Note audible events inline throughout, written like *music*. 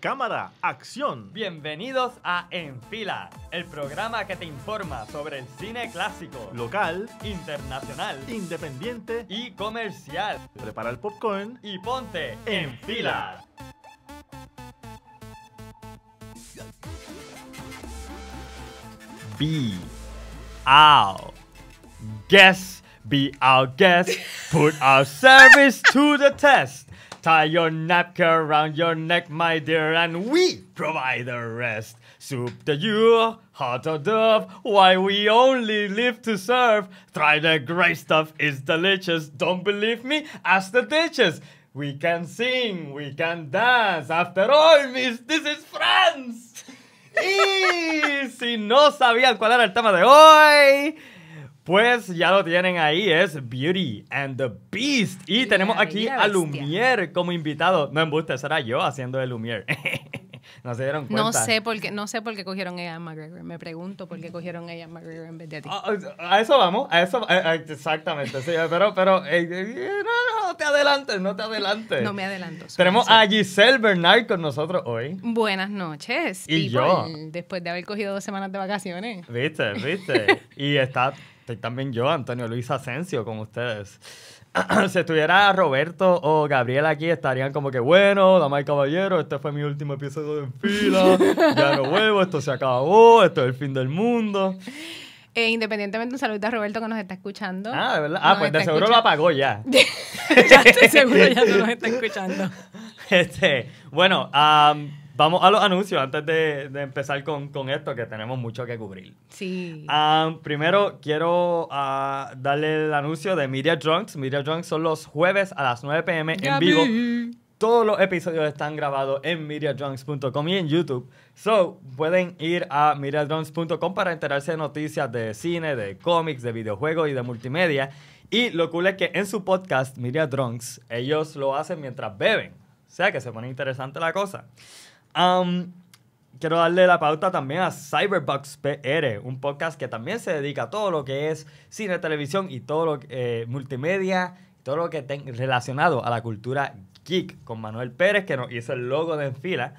Cámara, acción. Bienvenidos a Enfila, el programa que te informa sobre el cine clásico, local, internacional, independiente y comercial. Prepara el popcorn y ponte en, fila. Be Guess, be our guest. Put our service to the test. Tie your napkin around your neck, my dear, and we provide the rest. Soup to you, hot or dove, why we only live to serve. Try the great stuff, it's delicious. Don't believe me? Ask the dishes. We can sing, we can dance. After all, miss, this is France. *laughs* y si no sabían cuál era el tema de hoy, Pues ya lo tienen ahí, es Beauty and the Beast. Y tenemos aquí a Lumière como invitado. No embuste, será será yo haciendo de Lumière. *laughs* no se dieron cuenta. No sé por qué, no sé por qué cogieron a Ian McGregor. Me pregunto por qué cogieron a McGregor en vez de a ti. Ah, ah, a, eso vamos, a eso, eh, eh, exactamente. Sí, pero, pero eh, no, no, te adelantes, no te adelantes. No me adelanto. Tenemos a Giselle Bernard con nosotros hoy. Buenas noches. Y yo. Después de haber cogido dos semanas de vacaciones. Viste, viste. *laughs* y está estoy también yo, Antonio Luis Asensio, con ustedes. *clears throat* si estuviera Roberto o Gabriel aquí, estarían como que, bueno, damas y caballero, este fue mi último episodio de fila, ya no vuelvo, esto se acabó, esto es el fin del mundo. Eh, independientemente, un saludo a Roberto que nos está escuchando. Ah, de verdad. Ah, pues de seguro lo apagó ya. *laughs* ya estoy seguro, ya no nos está escuchando. *laughs* Este, bueno, um, Vamos a los anuncios antes de, empezar con, con, esto, que tenemos mucho que cubrir. Sí. Ah, primero quiero ah, darle el anuncio de Media Drunks. Media Drunks son los jueves a las 9 pm en vivo. Todos los episodios están grabados en MediaDrunks.com y en YouTube. So, pueden ir a MediaDrunks.com para enterarse de noticias de cine, de cómics, de videojuegos y de multimedia. Y lo cool es que en su podcast, Media Drunks, ellos lo hacen mientras beben. O sea que se pone interesante la cosa quiero darle la pauta también a Cyberbox PR, un podcast que también se dedica a todo lo que es cine, televisión y todo lo que eh, multimedia, todo lo que esté relacionado a la cultura geek con Manuel Pérez que nos hizo el logo de en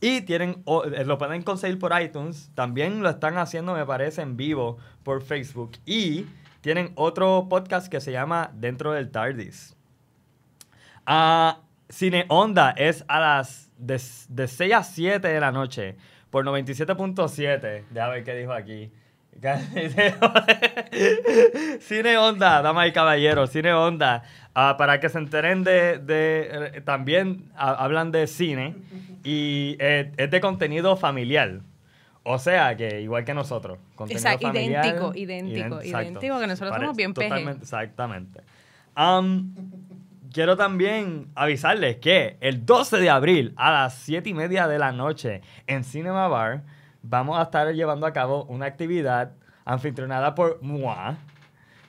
Y tienen, eh, lo pueden conseguir por iTunes. También lo están haciendo, me parece, en vivo por Facebook. Y tienen otro podcast que se llama Dentro del TARDIS. Ah, cine Onda es a las de, 6 a 7 de la noche por 97.7. Déjame ver qué dijo aquí. *laughs* Cine Onda, damas y caballero, Cine Onda. Ah, para que se enteren de, también hablan de cine y eh, es de contenido familiar. O sea que igual que nosotros. Contenido idéntico, idéntico, idéntico, idéntico, que nosotros somos bien pejes Exactamente. Um, quiero también avisarles que el 12 de abril a las 7 y media de la noche en Cinema Bar vamos a estar llevando a cabo una actividad anfitrionada por Mua,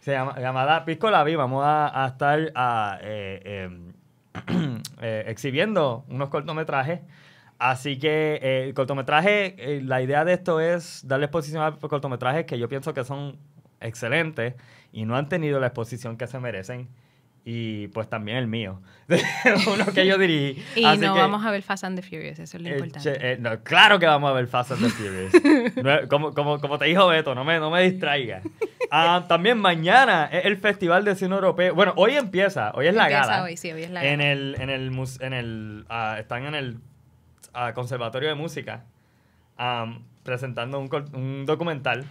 se llama, llamada Pisco Lavi. Vamos a, estar eh, em, *clears throat* eh, exhibiendo unos cortometrajes. Así que eh, el cortometraje, la idea de esto es darle exposición a cortometrajes que yo pienso que son excelentes y no han tenido la exposición que se merecen y pues también el mío, *laughs* uno que yo dirigí. *laughs* y no vamos a ver Fast and the Furious, eso es lo eh, importante. Eh, claro que vamos a ver Fast and the Furious. como, como, como, te dijo Beto, no me, no me distraigas. Ah, también mañana es el Festival de Cine Europeo. Bueno, hoy empieza, hoy es la gala. Hoy, sí, hoy es la en El, en el, en el, ah, están en el ah, Conservatorio de Música presentando un, un documental.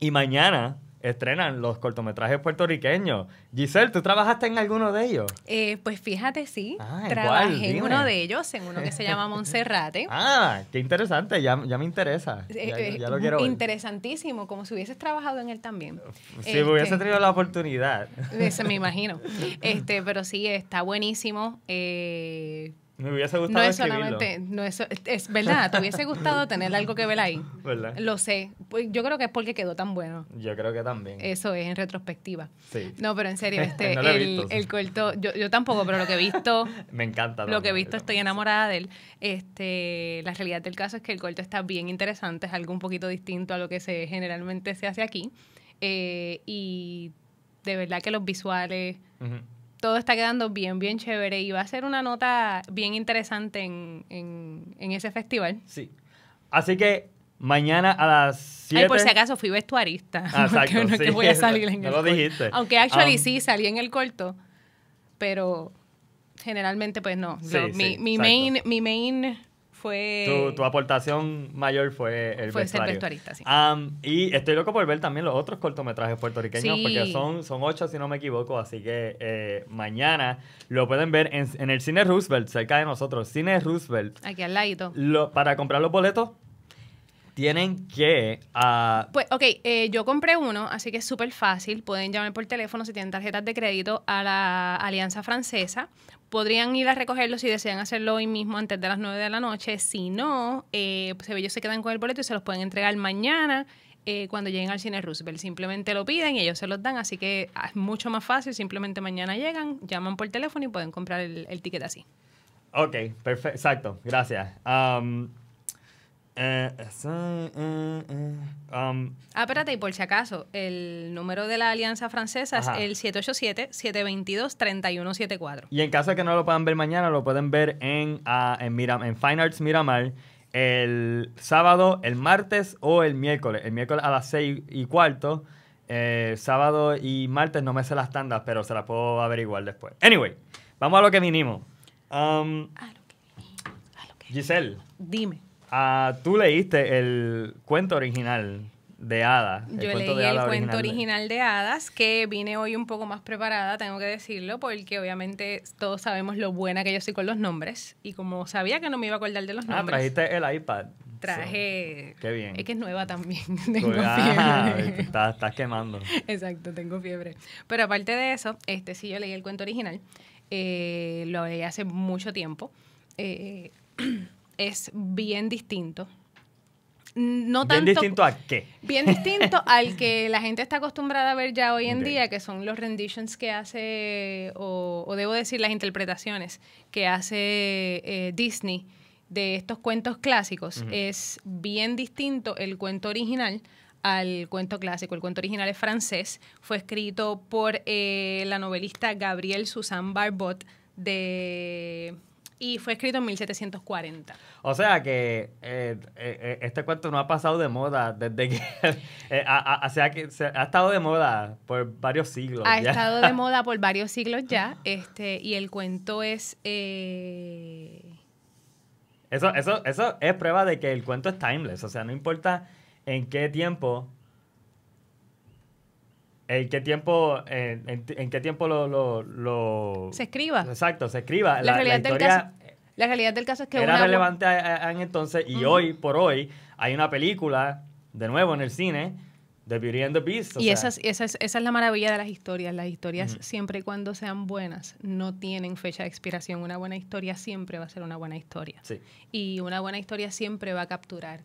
Y mañana estrenan los cortometrajes puertorriqueños. Giselle, ¿tú trabajaste en alguno de ellos? Eh, pues fíjate, sí. Ah, Trabajé en uno de ellos, en uno que se llama Monserrate. *laughs* ah, qué interesante, ya, ya me interesa. Eh, eh, interesantísimo, como si hubieses trabajado en él también. Si hubiese este, tenido la oportunidad. Eso me imagino. Este, pero sí, está buenísimo. Me hubiese gustado no es solamente, no es, es verdad, te hubiese gustado tener algo que ver ahí. ¿Verdad? Lo sé. Pues, yo creo que es porque quedó tan bueno. Yo creo que también. Eso es en retrospectiva. Sí. No, pero en serio, *laughs* este, el, corto, yo, tampoco, pero lo que he visto. *laughs* Me encanta. lo que he visto, estoy enamorada de él. Este, la realidad del caso es que el corto está bien interesante, es algo un poquito distinto a lo que se generalmente se hace aquí. Eh, y de verdad que los visuales todo está quedando bien, bien chévere y va a ser una nota bien interesante en, ese festival. Sí. Así que mañana a las 7. Ay, por si acaso fui vestuarista. *laughs* Exacto, que voy a salir en *laughs* lo dijiste. Aunque actually um, sí salí en el corto, pero generalmente pues no. main, mi main tu, aportación mayor fue el fue Ser vestuarista, sí. y estoy loco por ver también los otros cortometrajes puertorriqueños, porque son, son ocho, si no me equivoco, así que eh, mañana lo pueden ver en, el Cine Roosevelt, cerca de nosotros. Cine Roosevelt. Aquí al ladito. para comprar los boletos, tienen que... Ah, pues, ok, eh, yo compré uno, así que es súper fácil. Pueden llamar por teléfono si tienen tarjetas de crédito a la Alianza Francesa podrían ir a recogerlos si desean hacerlo hoy mismo antes de las 9 de la noche. Si no, eh, pues ellos se quedan con el boleto y se los pueden entregar mañana eh, cuando lleguen al cine Roosevelt. Simplemente lo piden y ellos se los dan, así que ah, es mucho más fácil. Simplemente mañana llegan, llaman por teléfono y pueden comprar el, ticket así. Ok, perfecto, exacto, gracias. Um, eh, eh, eh, um, ah, espérate, y por si acaso, el número de la Alianza Francesa es el 787-722-3174. Y en caso de que no lo puedan ver mañana, lo pueden ver en, ah, en, en Fine Arts Miramar el sábado, el martes o el miércoles. El miércoles a las 6 y cuarto. sábado y martes no me sé las tandas, pero se las puedo averiguar después. Anyway, vamos a lo que vinimos. Um, Giselle. Dime. Ah, tú leíste el cuento original de hadas. Yo leí el cuento original, de... hadas, que vine hoy un poco más preparada, tengo que decirlo, porque obviamente todos sabemos lo buena que yo soy con los nombres. Y como sabía que no me iba a acordar de los ah, nombres. Ah, trajiste el iPad. Traje. Qué bien. Es que es nueva también. *laughs* Pues, tengo ah, fiebre. Estás, quemando. Exacto, tengo fiebre. Pero aparte de eso, este sí yo leí el cuento original. Eh, lo leí hace mucho tiempo. Eh, *clears throat* es bien distinto. No tanto, ¿Bien distinto a qué? Bien distinto *laughs* al que la gente está acostumbrada a ver ya hoy en día, que son los renditions que hace, o, debo decir las interpretaciones que hace eh, Disney de estos cuentos clásicos. Es bien distinto el cuento original al cuento clásico. El cuento original es francés, fue escrito por eh, la novelista Gabrielle Susan Barbot de y fue escrito en 1740. O sea que eh, eh, eh, este cuento no ha pasado de moda desde que *laughs* sea que ha estado de moda por varios siglos. Ha estado de moda por *laughs* varios siglos ya, este y el cuento es eso, eso, eso es prueba de que el cuento es timeless, o sea, no importa en qué tiempo ¿En qué tiempo, en, qué tiempo lo, Se escriba. Exacto, se escriba. La, realidad del caso, es que... Era relevante en entonces y hoy por hoy hay una película, de nuevo en el cine, The Beauty and the Beast. y Esa, es, la maravilla de las historias. Las historias, siempre y cuando sean buenas, no tienen fecha de expiración. Una buena historia siempre va a ser una buena historia. Sí. Y una buena historia siempre va a capturar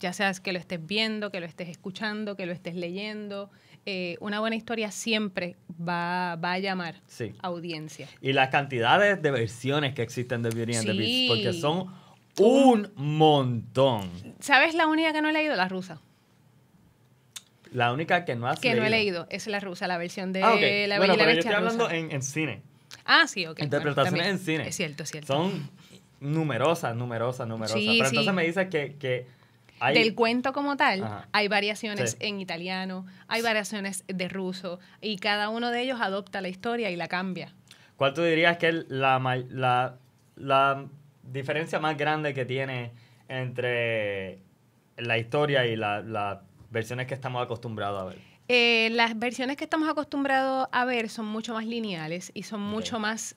ya seas que lo estés viendo, que lo estés escuchando, que lo estés leyendo, eh, una buena historia siempre va, a llamar audiencia. Y las cantidades de versiones que existen de Beauty and the Beast, porque son un montón. ¿Sabes la única que no he leído? La rusa. La única que no has que leído. Que no he leído es la rusa, la versión de ah, la bueno, pero yo estoy hablando en, cine. Ah, sí, ok. Interpretaciones en cine. Es cierto, es cierto. Son numerosas, numerosas, numerosas. pero entonces me dice que del cuento como tal, hay variaciones en italiano, hay variaciones de ruso, y cada uno de ellos adopta la historia y la cambia. ¿Cuál tú dirías que es la, la, la diferencia más grande que tiene entre la historia y las versiones que estamos acostumbrados a ver? Eh, las versiones que estamos acostumbrados a ver son mucho más lineales y son mucho más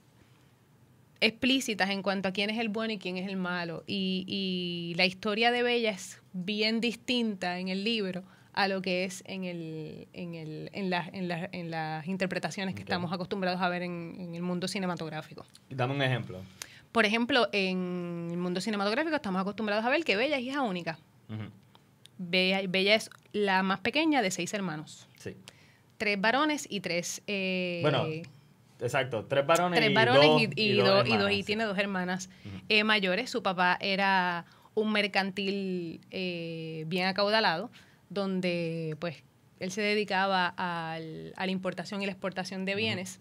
explícitas en cuanto a quién es el bueno y quién es el malo. Y, la historia de Bella es bien distinta en el libro a lo que es en, el, en, el, en, en, las interpretaciones que estamos acostumbrados a ver en, el mundo cinematográfico. Dame un ejemplo. Por ejemplo, en el mundo cinematográfico estamos acostumbrados a ver que Bella es hija única. Bella, es la más pequeña de seis hermanos. Sí. Tres varones y tres... Eh, Exacto, tres varones. y, dos, y, dos, y, tiene dos hermanas eh, mayores. Su papá era un mercantil eh, bien acaudalado, donde pues él se dedicaba a la importación y la exportación de bienes.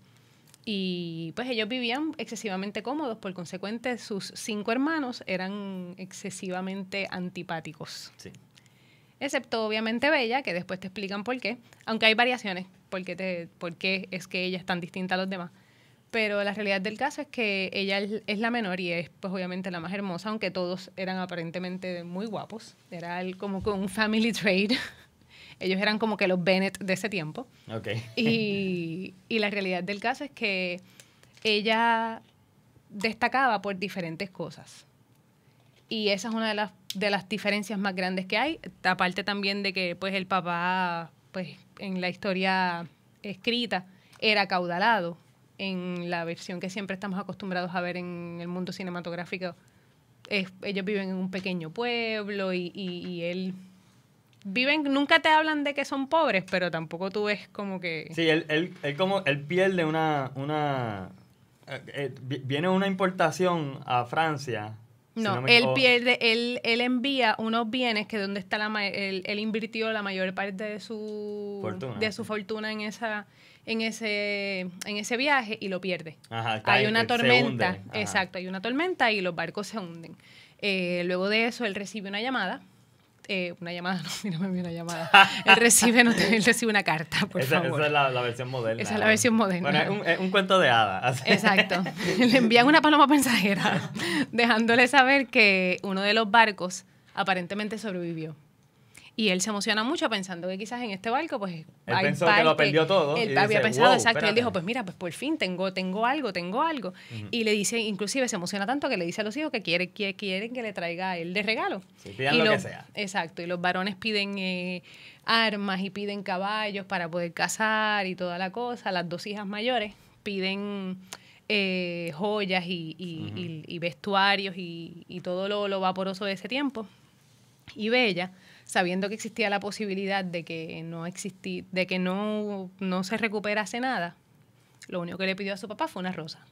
Y pues ellos vivían excesivamente cómodos, por consecuente sus cinco hermanos eran excesivamente antipáticos. Sí excepto obviamente Bella, que después te explican por qué, aunque hay variaciones, porque te, por qué es que ella es tan distinta a los demás. Pero la realidad del caso es que ella es, la menor y es pues obviamente la más hermosa, aunque todos eran aparentemente muy guapos. Era como con un family trade. *laughs* Ellos eran como que los Bennett de ese tiempo. *laughs* y la realidad del caso es que ella destacaba por diferentes cosas. Y esa es una de las de las diferencias más grandes que hay, aparte también de que pues el papá pues en la historia escrita era acaudalado en la versión que siempre estamos acostumbrados a ver en el mundo cinematográfico. ellos viven en un pequeño pueblo y, y, él viven, nunca te hablan de que son pobres, pero tampoco tú ves como que... Sí, él, él, él como, él pierde una... una eh, eh, viene una importación a Francia no, él pierde, él, él envía unos bienes que donde está la él, invirtió la mayor parte de su fortuna, de su fortuna en esa en ese en ese viaje y lo pierde. hay una tormenta, exacto, hay una tormenta y los barcos se hunden. Eh, luego de eso él recibe una llamada eh, una llamada, *laughs* no, mira, me envió una llamada. Él recibe, no, recibe una carta, por esa, favor. Esa es la, versión moderna. Esa es la versión moderna. Bueno, un, es un cuento de hadas. *laughs* Exacto. Le envían una paloma mensajera, *laughs* dejándole saber que uno de los barcos aparentemente sobrevivió. Y él se emociona mucho pensando que quizás en este barco, pues. Él pensó que lo perdió todo. Él había pensado, exacto. Él dijo, pues mira, pues por fin tengo, tengo algo, tengo algo. Y le dice, inclusive se emociona tanto que le dice a los hijos que, quiere, que quieren que le traiga a él de regalo. Sí, lo, que sea. Exacto. Y los varones piden eh, armas y piden caballos para poder cazar y toda la cosa. Las dos hijas mayores piden. Eh, joyas y, vestuarios y, todo lo, lo vaporoso de ese tiempo. Y Bella, sabiendo que existía la posibilidad de que no de que no, se recuperase nada, lo único que le pidió a su papá fue una rosa.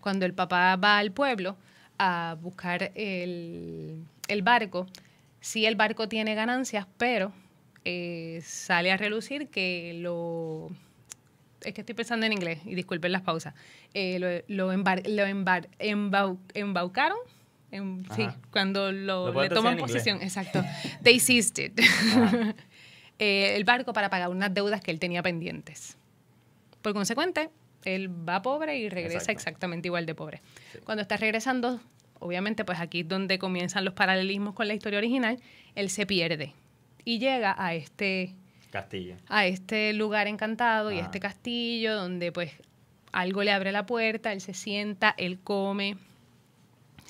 Cuando el papá va al pueblo a buscar el, barco, sí el barco tiene ganancias, pero eh, sale a relucir que lo... Es que estoy pensando en inglés y disculpen las pausas. Eh, lo, embaucaron cuando lo, le toman posesión, exacto. They *laughs* eh, el barco para pagar unas deudas que él tenía pendientes. Por consecuente, él va pobre y regresa exactamente igual de pobre. Cuando está regresando, obviamente, pues aquí es donde comienzan los paralelismos con la historia original, él se pierde y llega a este castillo. A este lugar encantado y a este castillo donde pues algo le abre la puerta, él se sienta, él come,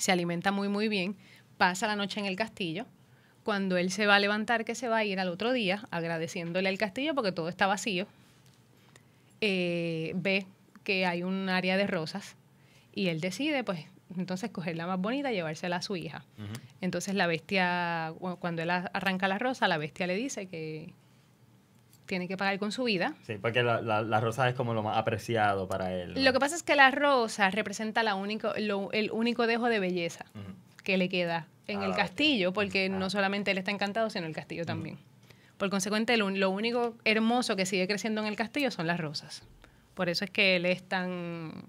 se alimenta muy, muy bien, pasa la noche en el castillo. Cuando él se va a levantar, que se va a ir al otro día, agradeciéndole al castillo porque todo está vacío, eh, ve que hay un área de rosas y él decide, pues, entonces coger la más bonita y llevársela a su hija. Entonces la bestia, cuando él arranca la rosa, la bestia le dice que, tiene que pagar con su vida. Sí, porque la, la, rosa es como lo más apreciado para él. Lo que pasa es que las rosa representa la único, el único dejo de belleza que le queda en ah, el castillo, porque no ah. solamente él está encantado, sino el castillo también. Por consecuente, lo, único hermoso que sigue creciendo en el castillo son las rosas. Por eso es que él es tan,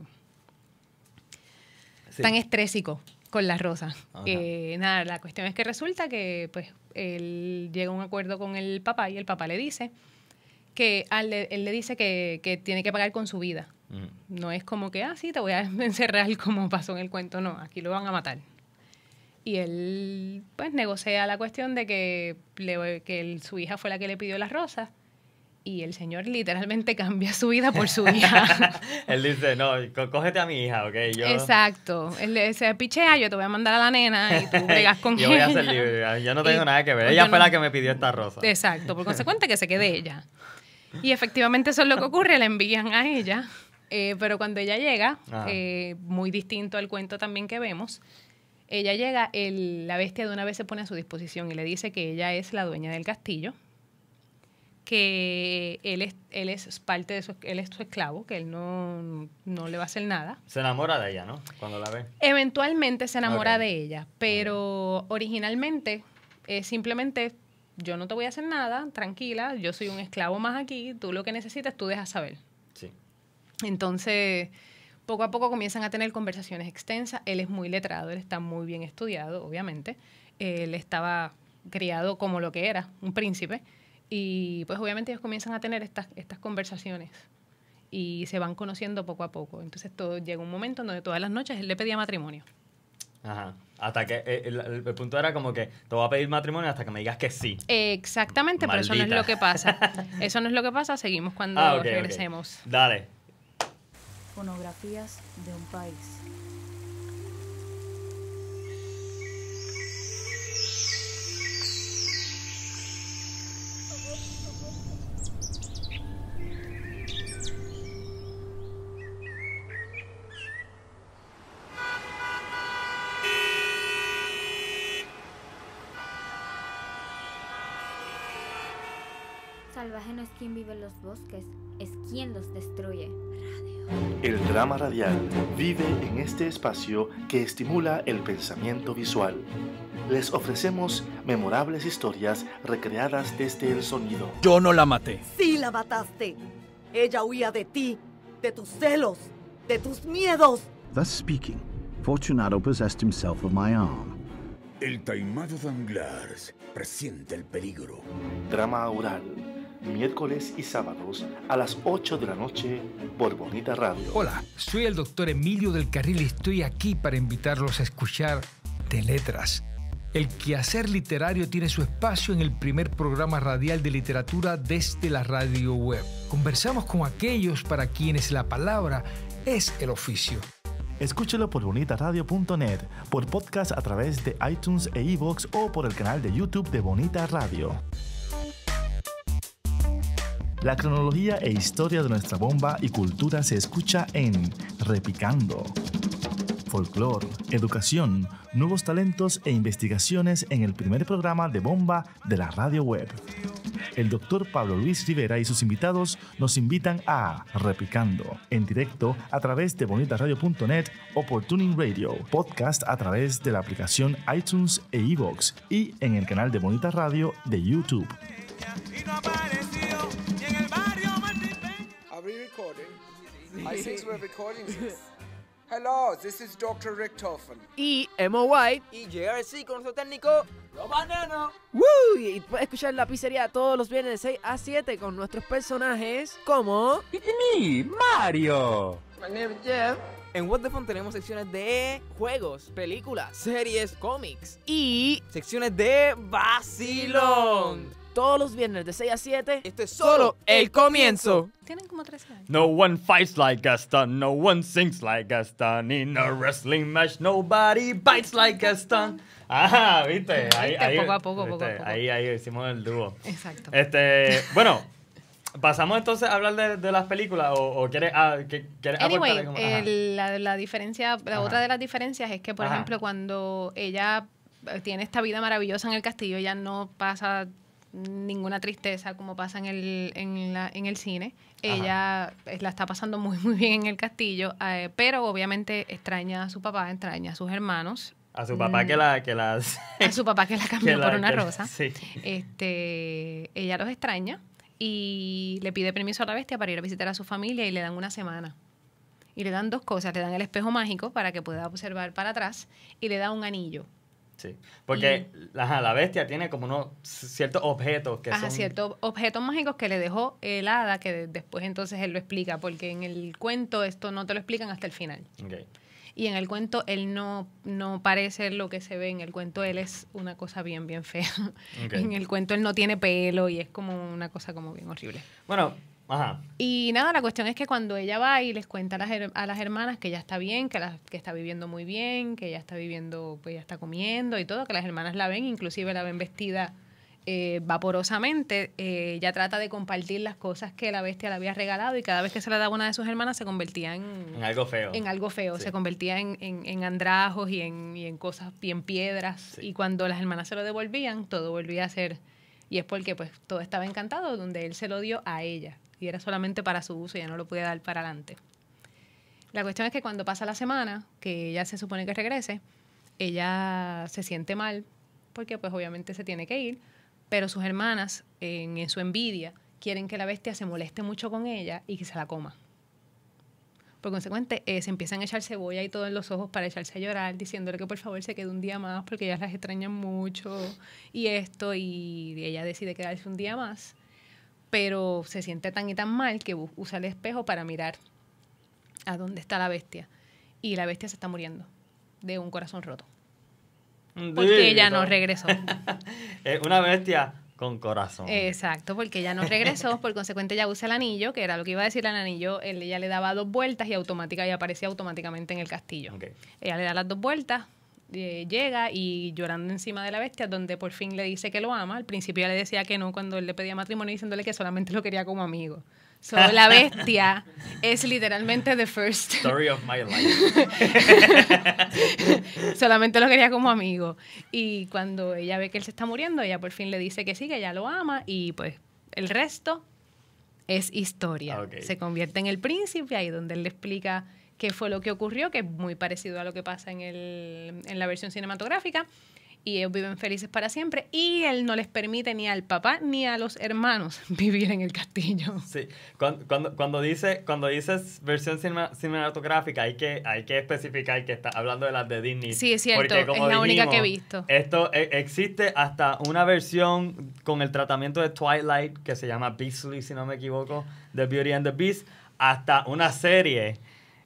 tan estrésico con las rosas. nada, la cuestión es que resulta que pues él llega a un acuerdo con el papá y el papá le dice, que él le dice que, tiene que pagar con su vida. Mm. No es como que, ah, sí, te voy a *laughs* encerrar como pasó en el cuento, no, aquí lo van a matar. Y él, pues, negocia la cuestión de que, su hija fue la que le pidió las rosas y el señor literalmente *laughs* cambia su vida por su hija. *laughs* él dice, no, cógete a mi hija, ¿ok? Exacto. Él le dice, pichea, yo te voy a mandar a la nena y tú pegas con yo ella. Yo voy no tengo nada que ver. Ella fue la que me pidió esta rosa. Exacto, por consecuente que se quede ella. Y efectivamente eso es lo que ocurre, la envían a ella. Eh, pero cuando ella llega, ah. eh, muy distinto al cuento también que vemos, ella llega, la bestia de una vez se pone a su disposición y le dice que ella es la dueña del castillo, que él es, él es parte de su, él esclavo, que él no, le va a hacer nada. Se enamora de ella, ¿no? Cuando la ve. Eventualmente se enamora de ella, pero originalmente eh, simplemente yo no te voy a hacer nada, tranquila, yo soy un esclavo más aquí, tú lo que necesitas, tú dejas saber. Sí. Entonces, poco a poco comienzan a tener conversaciones extensas, él es muy letrado, él está muy bien estudiado, obviamente, él estaba criado como lo que era, un príncipe, y pues obviamente ellos comienzan a tener estas, estas conversaciones y se van conociendo poco a poco. Entonces todo llega un momento donde todas las noches él le pedía matrimonio. Ajá hasta que eh, el, punto era como que te voy a pedir matrimonio hasta que me digas que sí. Exactamente, pero eso no es lo que pasa. *laughs* Eso no es lo que pasa, seguimos cuando ah, regresemos. Dale. Fonografías de un país. no es quien vive en los bosques, es quien los destruye. El drama radial vive en este espacio que estimula el pensamiento visual. Les ofrecemos memorables historias recreadas desde el sonido. Yo no la maté. Sí la mataste. Ella huía de ti, de tus celos, de tus miedos. Thus speaking, Fortunato possessed himself of my arm. El taimado Danglars presiente el peligro. Drama oral miércoles y sábados a las 8 de la noche por Bonita Radio. Hola, soy el doctor Emilio del Carril y estoy aquí para invitarlos a escuchar de letras. El quehacer literario tiene su espacio en el primer programa radial de literatura desde la radio web. Conversamos con aquellos para quienes la palabra es el oficio. Escúchelo por bonitaradio.net, por podcast a través de iTunes e iVoox o por el canal de YouTube de Bonita Radio. La cronología e historia de nuestra bomba y cultura se escucha en Repicando. Folclor, educación, nuevos talentos e investigaciones en el primer programa de bomba de la radio web. El doctor Pablo Luis Rivera y sus invitados nos invitan a Repicando, en directo a través de bonitaradio.net o por Tuning Radio, podcast a través de la aplicación iTunes e iVoox y en el canal de Bonita Radio de YouTube en el barrio, Peña. Are we recording? I think we're recording *laughs* this. Hello, this is Dr. Richtofen. Y Emo White. Y JRC con nuestro técnico, Los Bananos. ¡Woo! Y puedes escuchar la pizzería todos los viernes de 6 a 7 con nuestros personajes como. It's me, Mario. My name is Jeff. En What the Fun tenemos secciones de juegos, películas, series, cómics y secciones de vacilón todos los viernes de 6 a 7. Este es solo el comienzo. Tienen como 13 años. No one fights like Gaston, no one sings like Gaston. In a wrestling match, nobody bites like Gaston. Ajá, viste. Ahí, ahí, poco a poco, poco a poco. Ahí, ahí hicimos el dúo. Exacto. Este, bueno. ¿Pasamos entonces a hablar de, las películas o, quieres, a, ah, quieres anyway, la, diferencia, otra de las diferencias es que, por ejemplo, cuando ella eh, tiene esta vida maravillosa en el castillo, ella no pasa ninguna tristeza como pasa en el, en la, en el cine. Ella eh, la está pasando muy, muy bien en el castillo, eh, pero obviamente extraña a su papá, extraña a sus hermanos. A su papá que la... Que las, *laughs* a su papá que la *laughs* cambió por una rosa. este, ella los extraña y le pide permiso a la bestia para ir a visitar a su familia y le dan una semana. Y le dan dos cosas, le dan el espejo mágico para que pueda observar para atrás y le da un anillo Sí. Porque la, la bestia tiene como unos ciertos objetos que ajá, ciertos objetos mágicos que le dejó el hada, que después entonces él lo explica, porque en el cuento esto no te lo explican hasta el final. Y en el cuento él no, no parece lo que se ve. En el cuento él es una cosa bien, bien fea. *laughs* En el cuento él no tiene pelo y es como una cosa como bien horrible. Bueno, y nada, la cuestión es que cuando ella va y les cuenta a las, a las hermanas que ya está bien, que, que está viviendo muy bien, que ya está viviendo, pues ya está comiendo y todo, que las hermanas la ven, inclusive la ven vestida eh, vaporosamente, eh, ella trata de compartir las cosas que la bestia le había regalado y cada vez que se la daba una de sus hermanas se convertía en... algo feo. En algo feo, se convertía en, andrajos y, en, cosas, bien piedras. Y cuando las hermanas se lo devolvían, todo volvía a ser... Y es porque pues todo estaba encantado donde él se lo dio a ella y era solamente para su uso, ya no lo podía dar para adelante. La cuestión es que cuando pasa la semana, que ella se supone que regrese, ella se siente mal, porque pues obviamente se tiene que ir, pero sus hermanas, en, su envidia, quieren que la bestia se moleste mucho con ella y que se la coma. Por consecuente, eh, se empiezan a echar cebolla y todo en los ojos para echarse a llorar, diciéndole que por favor se quede un día más porque ellas las extrañan mucho y esto, y ella decide quedarse un día más pero se siente tan y tan mal que usa el espejo para mirar a dónde está la bestia. Y la bestia se está muriendo de un corazón roto. Porque ella no regresó. *laughs* Una bestia con corazón. Exacto, porque ella no regresó, *laughs* por consecuente ella usa el anillo, que era lo que iba a decir el anillo, ella le daba dos vueltas y automáticamente aparecía automáticamente en el castillo. Ella le da las dos vueltas, eh, llega y llorando encima de la bestia, donde por fin le dice que lo ama. Al principio le decía que no cuando él le pedía matrimonio, diciéndole que solamente lo quería como amigo. *laughs* la bestia es literalmente the first story of my life. *laughs* Solamente lo quería como amigo. Y cuando ella ve que él se está muriendo, ella por fin le dice que sí, que ella lo ama y pues el resto es historia. Ah, se convierte en el príncipe ahí donde él le explica que fue lo que ocurrió, que es muy parecido a lo que pasa en, la versión cinematográfica. Y ellos viven felices para siempre. Y él no les permite ni al papá ni a los hermanos *laughs* vivir en el castillo. Sí, cuando, cuando, dice, cuando dices versión cinematográfica, hay que, hay que especificar que está hablando de las de Disney. Sí, es cierto, es la única que he visto. Esto e, existe hasta una versión con el tratamiento de Twilight que se llama Beastly, si no me equivoco, de Beauty and the Beast, hasta una serie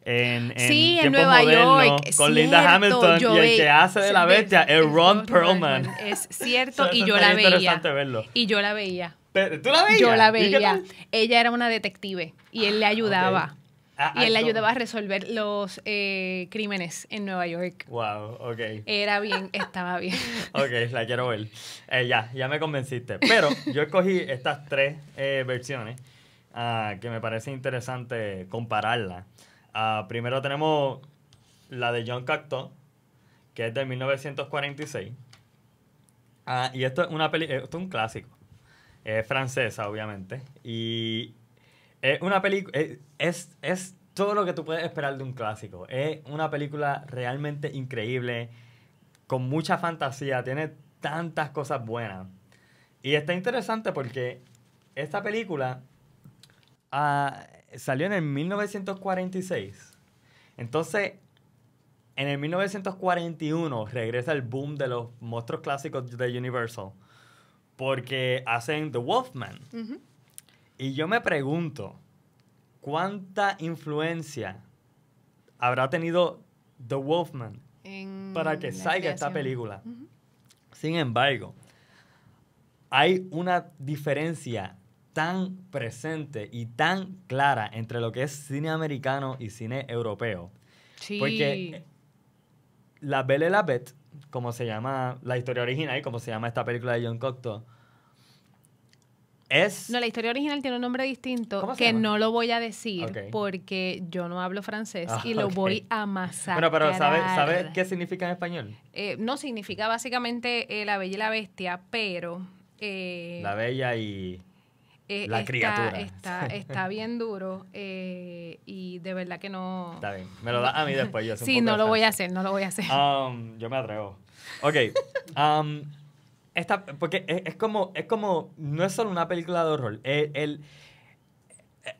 en, en, sí, en Nueva York. Con Linda Hamilton y el que hace de la bestia es Ron Perlman. Es cierto, y yo la veía. Verlo. Y yo la veía. ¿Tú la veías? Yo la veía. Ella era una detective y él le ayudaba. Ah, y él le ayudaba a resolver los eh, crímenes en Nueva York. Wow, ok. Era bien, *laughs* estaba bien. ok, la quiero ver. Eh, ya, ya me convenciste. Pero yo escogí estas tres eh, versiones ah, que me parece interesante compararlas. Ah, primero tenemos la de John Cacto, que es de 1946. Ah, y esto es una peli eh, es un clásico. Es francesa, obviamente. Y es una película. Eh, es, todo lo que tú puedes esperar de un clásico. Es una película realmente increíble, con mucha fantasía, tiene tantas cosas buenas. Y está interesante porque esta película ah, salió en el 1946. Entonces, en el 1941 regresa el boom de los monstruos clásicos de Universal porque hacen The Wolfman. Y yo me pregunto, ¿cuánta influencia habrá tenido The Wolfman para que salga esta película? Sin embargo, hay una diferencia tan presente y tan clara entre lo que es cine americano y cine europeo. Sí. Porque eh, La Belle et la Bête, como se llama la historia original, y como se llama esta película de John Cocteau, es... No, la historia original tiene un nombre distinto que no lo voy a decir porque yo no hablo francés ah, y lo voy a amasar. pero ¿sabes sabe qué significa en español? Eh, no, significa básicamente eh, la bella y la bestia, pero... la bella y... Eh, la criatura. Está, *laughs* bien duro eh, y de verdad que no. Está bien. Me lo das a mí después. Yo sí, no lo voy a hacer, no lo voy a hacer. Um, yo me atrevo. Ok. Um, esta, porque es, como, es como. No es solo una película de horror.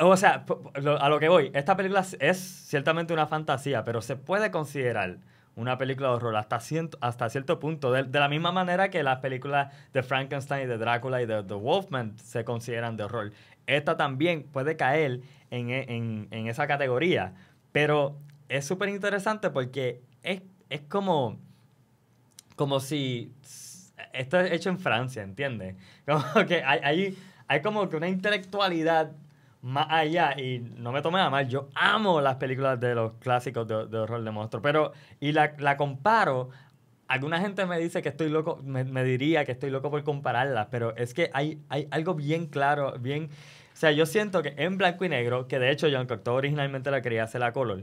o sea, a lo que voy. Esta película es ciertamente una fantasía, pero se puede considerar una película de horror hasta, hasta cierto punto. De, la misma manera que las películas de Frankenstein y de Drácula y de The Wolfman se consideran de horror. Esta también puede caer en, e, esa categoría. Pero es súper interesante porque es, como, como si... Esto es hecho en Francia, ¿entiendes? *laughs* Como que hay, hay como que una intelectualidad más allá, y no me tome a mal, yo amo las películas de los clásicos de, de horror de monstruos, pero, y la, la, comparo, alguna gente me dice que estoy loco, me, diría que estoy loco por compararlas, pero es que hay, hay algo bien claro, bien, o sea, yo siento que en blanco y negro, que de hecho John Cocteau originalmente la quería hacer a color,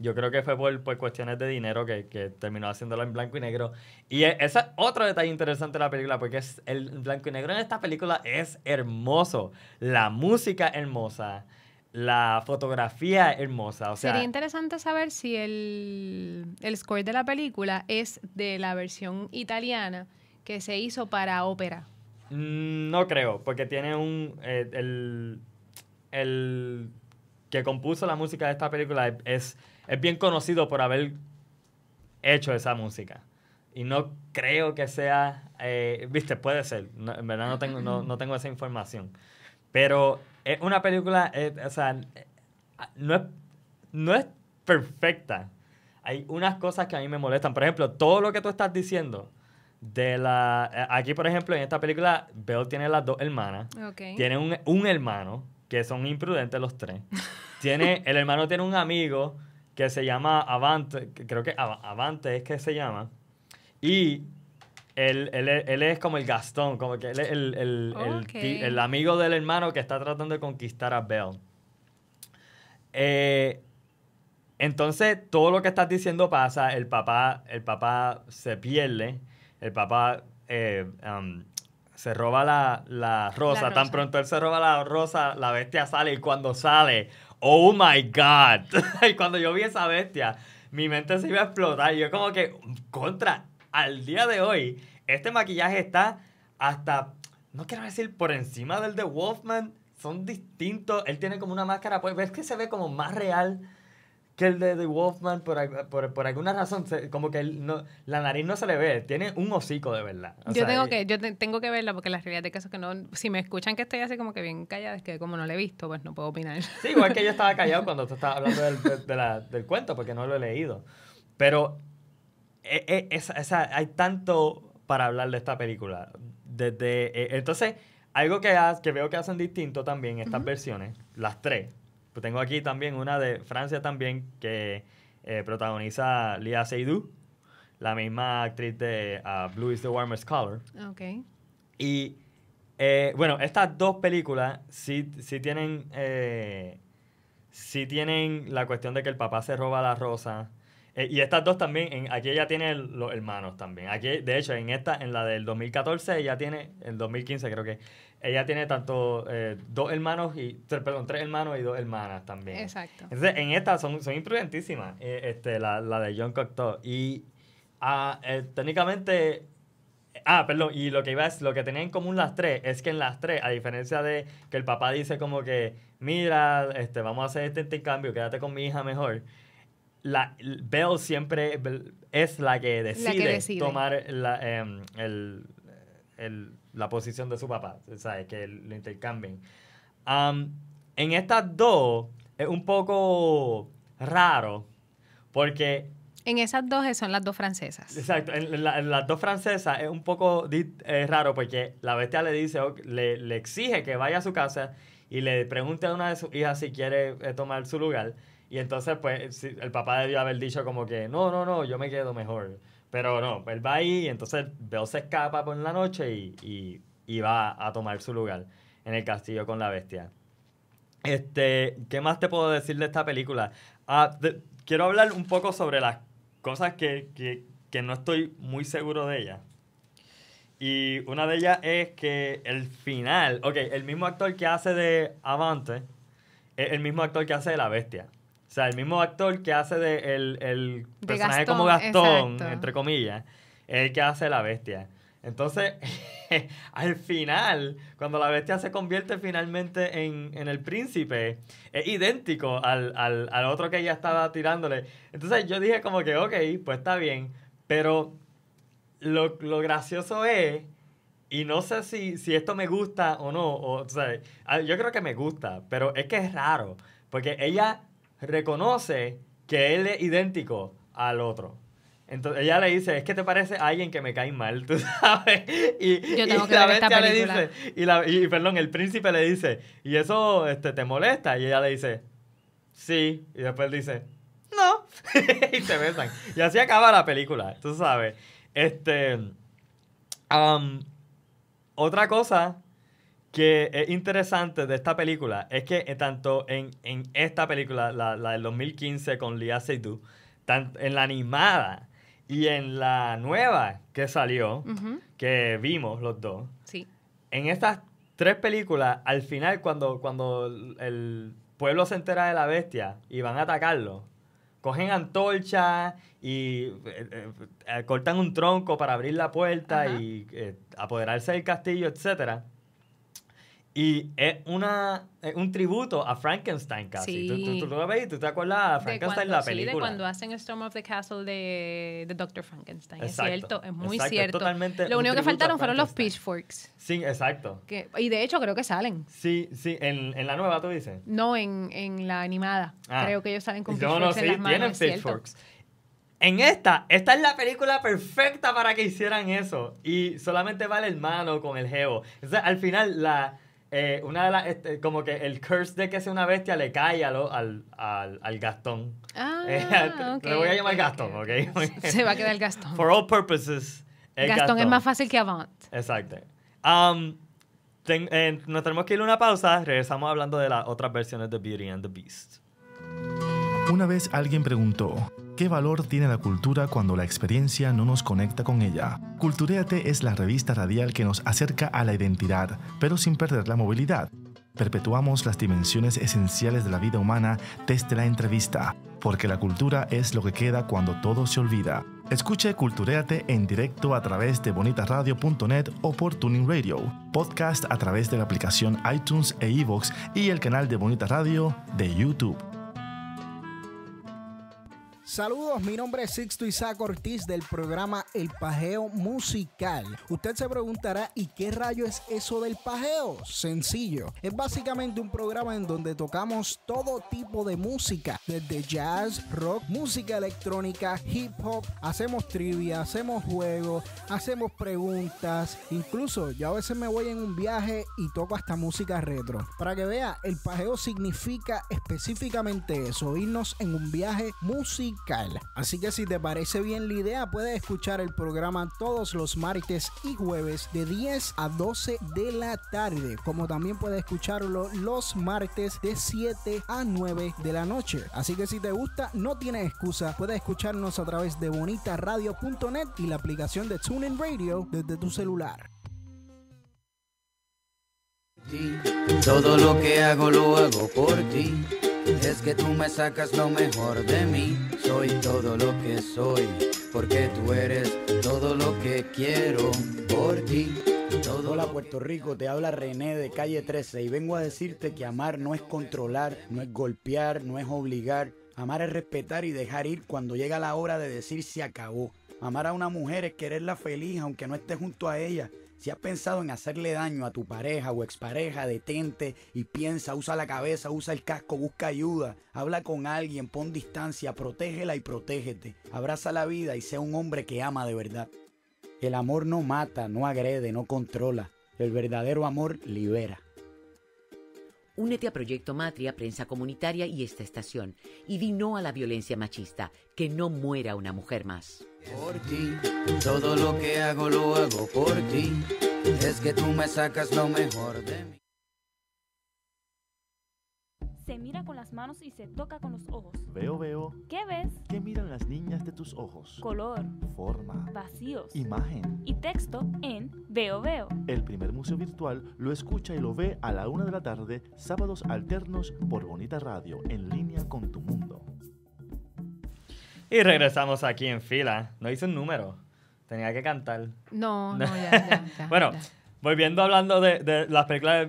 yo creo que fue por, cuestiones de dinero que, terminó haciéndolo en blanco y negro. Y e, ese es otro detalle interesante de la película, porque es el blanco y negro en esta película es hermoso. La música hermosa, la fotografía hermosa. Sería interesante saber si el, score de la película es de la versión italiana que se hizo para ópera. Mm, no creo, porque tiene un... Eh, el, el que compuso la música de esta película es es bien conocido por haber hecho esa música. Y no creo que sea, eh, viste, puede ser, en verdad no tengo, no, no tengo esa información. Pero es una película, eh, o sea, no es, no es perfecta. Hay unas cosas que a mí me molestan. Por ejemplo, todo lo que tú estás diciendo, de la. Eh, aquí, por ejemplo, en esta película, veo tiene las dos hermanas. Tiene un, un, hermano, que son imprudentes los tres. tiene, el hermano tiene un amigo que se llama Avante, creo que Avante es que se llama, y él, es como el Gastón, como que él es el, amigo del hermano que está tratando de conquistar a Belle. Eh, entonces, todo lo que estás diciendo pasa, el papá, el papá se pierde, el papá eh, um, se roba la, la, rosa. tan pronto él se roba la rosa, la bestia sale y cuando sale, oh my God. *laughs* y cuando yo vi esa bestia, mi mente se iba a explotar. Y yo como que, contra, al día de hoy, este maquillaje está hasta, no quiero decir por encima del de Wolfman, son distintos. Él tiene como una máscara, pues ves que se ve como más real que el de The Wolfman, por, por, por alguna razón, como que no, la nariz no se le ve, tiene un hocico de verdad. yo tengo que, yo tengo que verla porque la realidad de caso es que no, si me escuchan que estoy así como que bien callada, es que como no la he visto, pues no puedo opinar. Sí, igual que yo estaba *laughs* callado cuando tú estabas hablando del, cuento, porque no lo he leído. Pero e, e, hay tanto para hablar de esta película. Desde, e, entonces, algo que, que veo que hacen distinto también estas versiones, las tres, pues tengo aquí también una de Francia también que eh, protagoniza Lia Seydoux, la misma actriz de ah, Blue is the Warmest Color. Ok. Y eh, bueno, estas dos películas sí, tienen... Eh, sí tienen la cuestión de que el papá se roba la rosa eh, y estas dos también, en, aquí ella tiene los hermanos también. Aquí, de hecho, en esta, en la del 2014, ella tiene, el 2015 creo que, ella tiene tanto eh, dos hermanos y, perdón, tres hermanos y dos hermanas también. Exacto. Entonces, en esta son, son imprudentísimas, eh, este, la, la, de John Cocteau. Y ah, técnicamente Ah, perdón, y lo que iba es, lo que tenían en común las tres es que en las tres, a diferencia de que el papá dice como que, mira, este, vamos a hacer este intercambio, quédate con mi hija mejor, la, Bell siempre es la que decide, tomar em, la, posición de su papá, ¿sabes? Que lo intercambien. en estas dos es un poco raro porque... En esas dos son las dos francesas. Exacto, en, las dos francesas es un poco raro porque la bestia le dice, le, le exige que vaya a su casa y le pregunte a una de sus hijas si quiere eh, tomar su lugar. Y entonces, pues, el papá debió haber dicho como que, no, no, no, yo me quedo mejor. Pero no, él va ahí y entonces veo se escapa por la noche y, y, va a tomar su lugar en el castillo con la bestia. Este, ¿qué más te puedo decir de esta película? Ah, quiero hablar un poco sobre las cosas que, que, que no estoy muy seguro de ellas. Y una de ellas es que el final, ok, el mismo actor que hace de Avante, es el mismo actor que hace de la bestia. O sea, el mismo actor que hace de el, el personaje como Gastón, entre comillas, es el que hace la bestia. Entonces, *laughs* al final, cuando la bestia se convierte finalmente en, el príncipe, es idéntico al, otro que ella estaba tirándole. Entonces yo dije como que, ok, pues está bien, pero lo, gracioso es, y no sé si, si esto me gusta o no, o, o sea, ah, yo creo que me gusta, pero es que es raro, porque ella reconoce que él es idéntico al otro. Entonces ella le dice, es que te parece alguien que me cae mal, *laughs* tú sabes. Y, la bestia le dice, y, la, y, perdón, el príncipe le dice, y eso este, te molesta. Y ella le dice, sí. Y después dice, no. *laughs* y se besan. Y así acaba la película, tú sabes. Este. otra cosa que es interesante de esta película es que eh, tanto en, esta película, la, del 2015 con Lia Seydoux, en la animada y en la nueva que salió, que vimos los dos, sí. en estas tres películas, al final cuando, cuando el pueblo se entera de la bestia y van a atacarlo, cogen antorchas y eh, eh, cortan un tronco para abrir la puerta y apoderarse del castillo, etcétera. Y es una, un tributo a Frankenstein casi. Tú, tú, lo ves tú te acuerdas de Frankenstein, en la película. Sí, de cuando hacen Storm of the Castle de, de Dr. Frankenstein. es cierto, es muy cierto. totalmente lo único que faltaron fueron los pitchforks. Sí, exacto. y de hecho creo que salen. Sí, sí, en, en la nueva tú dices. No, en, en la animada. Ah. Creo que ellos salen con pitchforks. No, no, sí, en tienen pitchforks. En esta, esta es la película perfecta para que hicieran eso. Y solamente va el hermano con el geo. O sea, al final la eh, una de las, este, como que el curse de que sea una bestia le cae al, al, al, Gastón. Ah, Le *laughs* eh, voy a llamar Gastón, okay. Se va a quedar Gastón. For all purposes, Gastón, es más fácil que Avant. Exacto. Um, eh, nos tenemos que ir a una pausa. Regresamos hablando de las otras versiones de Beauty and the Beast. Una vez alguien preguntó ¿Qué valor tiene la cultura cuando la experiencia no nos conecta con ella? Culturéate es la revista radial que nos acerca a la identidad, pero sin perder la movilidad. Perpetuamos las dimensiones esenciales de la vida humana desde la entrevista, porque la cultura es lo que queda cuando todo se olvida. Escuche Culturéate en directo a través de bonitaradio.net o por Tuning Radio, podcast a través de la aplicación iTunes e iVoox y el canal de Bonita Radio de YouTube. Saludos, mi nombre es Sixto Isaac Ortiz del programa El Pajeo Musical. Usted se preguntará, ¿y qué rayo es eso del pajeo? Sencillo, es básicamente un programa en donde tocamos todo tipo de música, desde jazz, rock, música electrónica, hip hop, hacemos trivia, hacemos juegos, hacemos preguntas, incluso yo a veces me voy en un viaje y toco hasta música retro. Para que vea, el pajeo significa específicamente eso, irnos en un viaje musical Así que si te parece bien la idea, puedes escuchar el programa todos los martes y jueves de 10 a 12 de la tarde, como también puedes escucharlo los martes de 7 a 9 de la noche. Así que si te gusta, no tienes excusa, puedes escucharnos a través de bonitaradio.net y la aplicación de TuneIn Radio desde tu celular. Todo lo que hago lo hago por ti. Es que tú me sacas lo mejor de mí. Soy todo lo que soy. Porque tú eres todo lo que quiero por ti. Todo Hola Puerto Rico, te habla René de calle 13 y vengo a decirte que amar no es controlar, no es golpear, no es obligar. Amar es respetar y dejar ir cuando llega la hora de decir se acabó. Amar a una mujer es quererla feliz aunque no esté junto a ella si has pensado en hacerle daño a tu pareja o expareja, detente y piensa, usa la cabeza, usa el casco, busca ayuda, habla con alguien, pon distancia, protégela y protégete. Abraza la vida y sea un hombre que ama de verdad. El amor no mata, no agrede, no controla. El verdadero amor libera. Únete a Proyecto Matria, Prensa Comunitaria y esta estación y di no a la violencia machista, que no muera una mujer más. Por ti, todo lo que hago lo hago por ti. Es que tú me sacas lo mejor de mí. Se mira con las manos y se toca con los ojos. Veo, veo. ¿Qué ves? ¿Qué miran las niñas de tus ojos? Color, forma, vacíos, imagen y texto en Veo, veo. El primer museo virtual lo escucha y lo ve a la una de la tarde, sábados alternos por Bonita Radio, en línea con tu mundo. Y regresamos aquí en fila. No hice un número. Tenía que cantar. No, *laughs* no, ya, ya, Bueno, volviendo hablando de, de las películas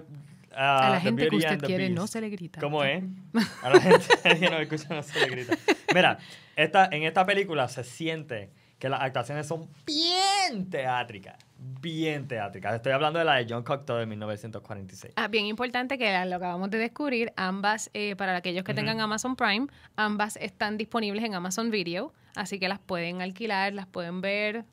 ah, a la gente que usted quiere no se le grita. ¿Cómo es? *laughs* A la gente *laughs* que no escucha no se le grita. Mira, esta, en esta película se siente que las actuaciones son bien bien teátrica. Bien teátrica. Estoy hablando de la de John Cocteau de 1946. Ah, bien importante que lo acabamos de descubrir. Ambas, eh, para aquellos que tengan Amazon Prime, ambas están disponibles en Amazon Video. Así que las pueden alquilar, las pueden ver.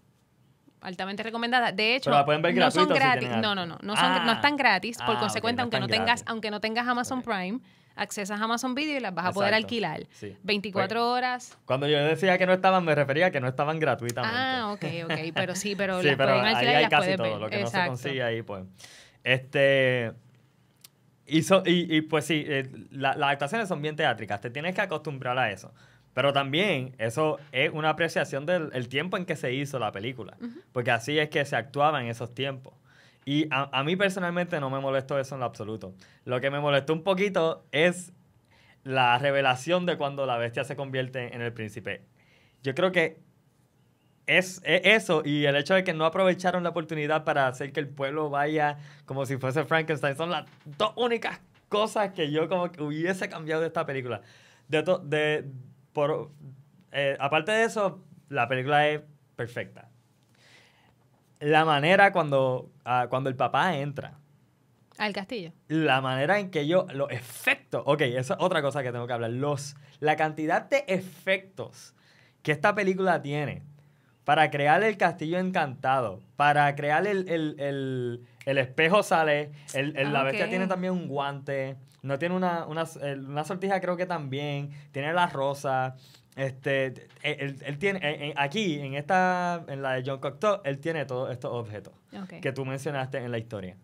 Altamente recomendadas. De hecho, no son gratis. no, no, no. No, son, no están gratis. Por ah, consecuencia aunque, no tengas, aunque no tengas Amazon Prime accesas a Amazon Video y las vas a poder alquilar. 24 pues, horas. Cuando yo decía que no estaban, me refería a que no estaban gratuitamente. Ah, ok, ok. *laughs* Pero sí, pero ahí hay casi todo. Lo que no se consigue ahí, pues. Este... Y, y, pues sí, eh, las actuaciones son bien teátricas. Te tienes que acostumbrar a eso. Pero también eso es una apreciación del tiempo en que se hizo la película. Porque así es que se actuaba en esos tiempos. Y a, mí personalmente no me molestó eso en lo absoluto. Lo que me molestó un poquito es la revelación de cuando la bestia se convierte en el príncipe. Yo creo que es, eso y el hecho de que no aprovecharon la oportunidad para hacer que el pueblo vaya como si fuese Frankenstein son las dos únicas cosas que yo como que hubiese cambiado de esta película. De, de por, eh, aparte de eso, la película es perfecta. La manera cuando, cuando el papá entra. Al castillo. La manera en que yo. Los efectos. Ok, esa es otra cosa que tengo que hablar. Los, la cantidad de efectos que esta película tiene para crear el castillo encantado, para crear el, el, el, espejo sale, la ah, bestia tiene también un guante, no tiene una, una, sortija creo que también, tiene las rosas este, e, él, tiene, e, e, aquí, en esta, en la de John Cocteau, él tiene todos estos objetos que tú mencionaste en la historia.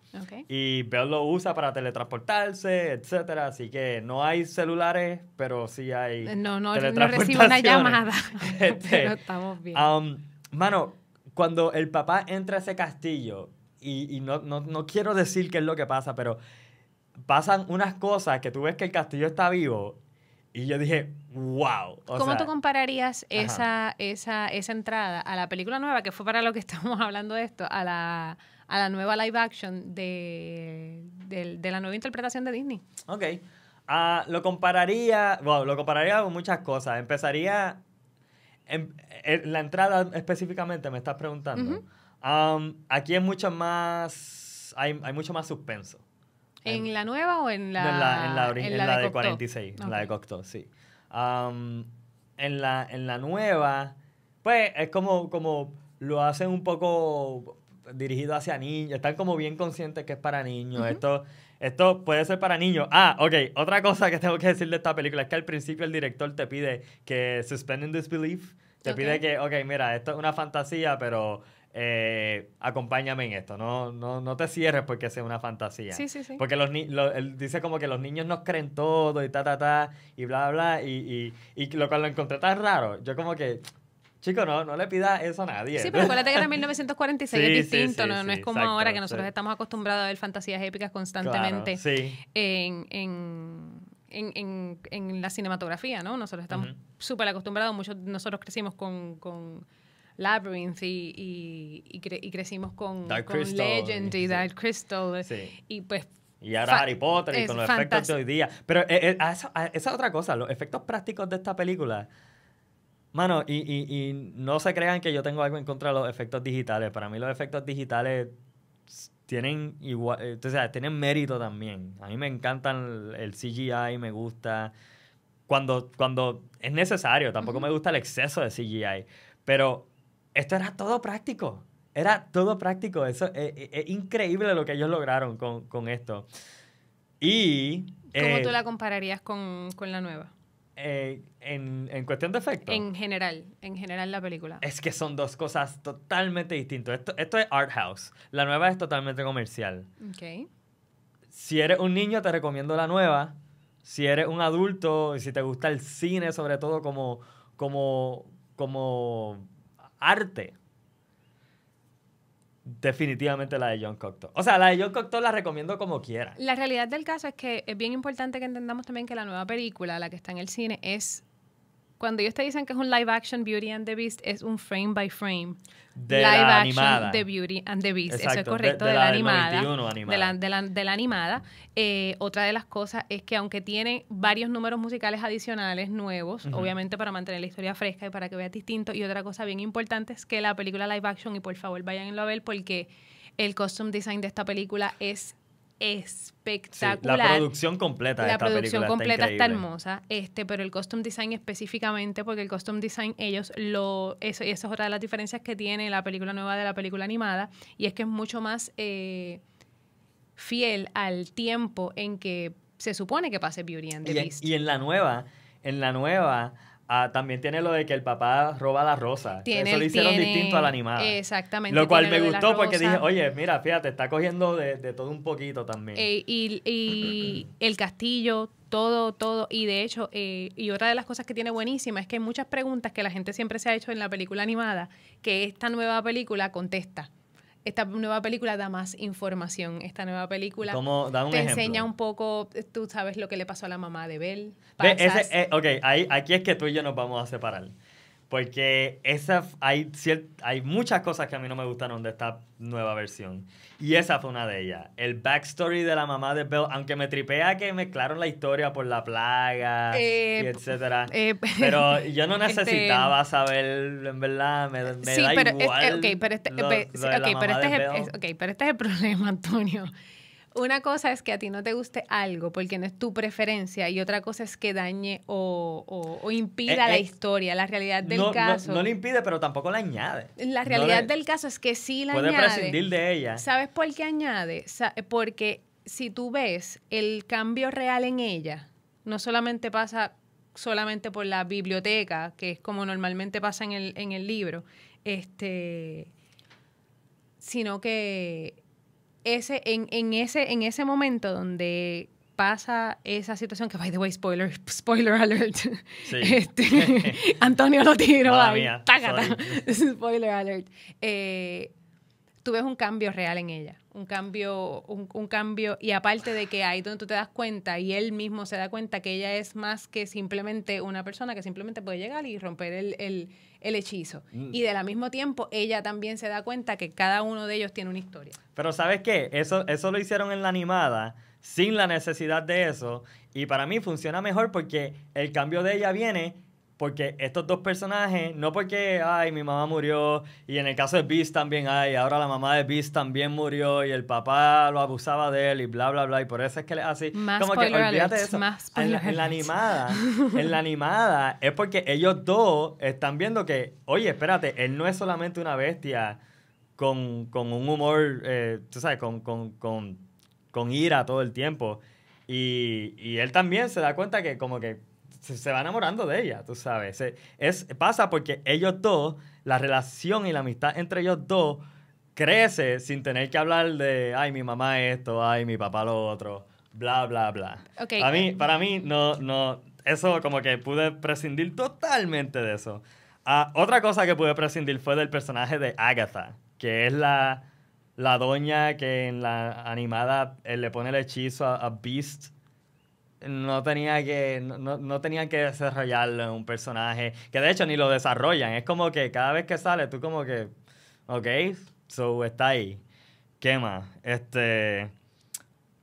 Y Bell lo usa para teletransportarse, etcétera. Así que no hay celulares, pero sí hay. Eh, no, no, no recibe una llamada. *laughs* *laughs* Este, pero estamos bien. Um, mano, cuando el papá entra a ese castillo, y, no quiero decir qué es lo que pasa, pero pasan unas cosas que tú ves que el castillo está vivo y yo dije, wow. ¿Cómo tú compararías esa, esa, esa, entrada a la película nueva, que fue para lo que *laughs* estamos hablando de esto, a la, a la nueva live action de, de, de la nueva interpretación de Disney? Ok. Ah, lo compararía, wow, lo compararía con muchas cosas. Empezaría, en, em, eh, la entrada específicamente, me estás preguntando. aquí es mucho más, hay, hay mucho más suspenso. ¿En, la nueva o en la...? en la, de, 46, en la de Cocteau, sí. en, la, en la nueva, pues es como, como lo hacen un poco dirigido hacia niños, están como bien conscientes que es para niños, esto, esto puede ser para niños. Ah, ok, otra cosa que tengo que decir de esta película es que al principio el director te pide que suspenden disbelief, te pide que, ok, mira, esto es una fantasía, pero eh, acompáñame en esto, no, no, no, te cierres porque sea una fantasía. Sí, sí, sí. Porque los, dice como que los niños nos creen todo y ta, ta, ta, y bla, bla, y, y, lo cual lo encontré tan raro. Yo como que, Chico, no, no le pida eso a nadie. Sí, pero acuérdate que era 1946, *laughs* es distinto, no, es como ahora que nosotros estamos acostumbrados a ver fantasías épicas constantemente en, en, la cinematografía, ¿no? Nosotros estamos súper acostumbrados, muchos nosotros crecimos con Labyrinth y, y, crecimos con, con Legend y Dark Crystal. Y pues y ahora Harry Potter y con los efectos de hoy día. Pero eh, eh, esa, es otra cosa, los efectos prácticos de esta película. Mano, y, y, no se crean que yo tengo algo en contra de los efectos digitales. Para mí los efectos digitales tienen igual, eh, o sea, tienen mérito también. A mí me encantan el, CGI, me gusta. Cuando, cuando es necesario, tampoco me gusta el exceso de CGI. Pero esto era todo práctico. Era todo práctico. Eso eh, eh, es, increíble lo que ellos lograron con, esto. Y. ¿Cómo eh, tú la compararías con, la nueva? en, cuestión de efecto. En general, en general la película. Es que son dos cosas totalmente distintas. Esto, es art house. La nueva es totalmente comercial. Okay. Si eres un niño, te recomiendo la nueva. Si eres un adulto y si te gusta el cine, sobre todo como, como, como arte, definitivamente la de John Cocteau. O sea, la de John Cocteau la recomiendo como quiera. La realidad del caso es que es bien importante que entendamos también que la nueva película, la que está en el cine, es cuando ellos te dicen que es un live action Beauty and the Beast, es un frame by frame. live action de Beauty and the Beast. Eso es correcto, de, la, animada, De eh, la, animada. otra de las cosas es que aunque tiene varios números musicales adicionales nuevos, obviamente para mantener la historia fresca y para que veas distinto, y otra cosa bien importante es que la película live action, y por favor vayan a ver porque el costume design de esta película es espectacular. la producción completa de la producción completa está, hermosa, este, pero el costume design específicamente, porque el costume design ellos lo eso y esa es otra de las diferencias que tiene la película nueva de la película animada y es que es mucho más eh, fiel al tiempo en que se supone que pase Beauty and the Beast. y en la nueva, en la nueva Ah, también tiene lo de que el papá roba la rosa. Eso lo hicieron distinto distinto al animada. Exactamente. Lo cual me gustó porque dije, oye, mira, fíjate, está cogiendo de, todo un poquito también. y, el castillo, todo, todo. Y de hecho, eh, y otra de las cosas que tiene buenísima es que hay muchas preguntas que la gente siempre se ha hecho en la película animada, que esta nueva película contesta esta nueva película da más información. Esta nueva película te enseña un poco, tú sabes lo que le pasó a la mamá de Bel eh, ok, ahí, aquí es que tú y yo nos vamos a separar. Porque esa, hay, hay muchas cosas que a mí no me gustaron de esta nueva versión. Y esa fue una de ellas. El backstory de la mamá de Belle, aunque me tripea que mezclaron la historia por la plaga eh, y etcétera. *laughs* Eh, pero *laughs* yo no este, necesitaba saber, en verdad, me, me da igual. pero este es el *laughs* problema, Antonio una cosa es que a ti no te guste algo porque no es tu preferencia y otra cosa es que dañe o, impida eh, la eh, historia, la realidad del caso. No, le impide, pero tampoco la añade. La realidad del caso es que sí la añade. Puede prescindir de ella. ¿Sabes por qué añade? Porque si tú ves el cambio real en ella, no solamente pasa solamente por la biblioteca, que es como normalmente pasa en el, libro, este, sino que ese, en, ese, en ese momento donde pasa esa situación, que by the way, spoiler, spoiler alert. *laughs* Este, *laughs* Antonio lo tiró ahí. *laughs* Spoiler alert. Eh, tú ves un cambio real en ella un cambio, un, cambio, y aparte de que ahí donde tú te das cuenta y él mismo se da cuenta que ella es más que simplemente una persona que simplemente puede llegar y romper el, hechizo. Mm. Y de la mismo tiempo, ella también se da cuenta que cada uno de ellos tiene una historia. Pero ¿sabes qué? Eso, eso lo hicieron en la animada sin la necesidad de eso y para mí funciona mejor porque el cambio de ella viene porque estos dos personajes, no porque, ay, mi mamá murió, y en el caso de Beast también, ay, ahora la mamá de Beast también murió, y el papá lo abusaba de él, y bla, bla, bla, y por eso es que le así. Más como que olvídate de eso. en, la, animada, *laughs* en la animada, es porque ellos dos están viendo que, oye, espérate, él no es solamente una bestia con, con un humor, eh, tú sabes, con, con, ira todo el tiempo. Y, y él también se da cuenta que como que se, va enamorando de ella, tú sabes. pasa porque ellos dos, la relación y la amistad entre ellos dos crece sin tener que hablar de, ay, mi mamá esto, ay, mi papá lo otro, bla, bla, bla. a Para, mí, eh. para mí, no, no, eso como que pude prescindir totalmente de eso. Ah, otra cosa que pude prescindir fue del personaje de Agatha, que es la, doña que en la animada eh, le pone el hechizo a Beast no tenía que no, tenían que desarrollarlo un personaje que de hecho ni lo desarrollan es como que cada vez que sale tú como que ok so está ahí qué más este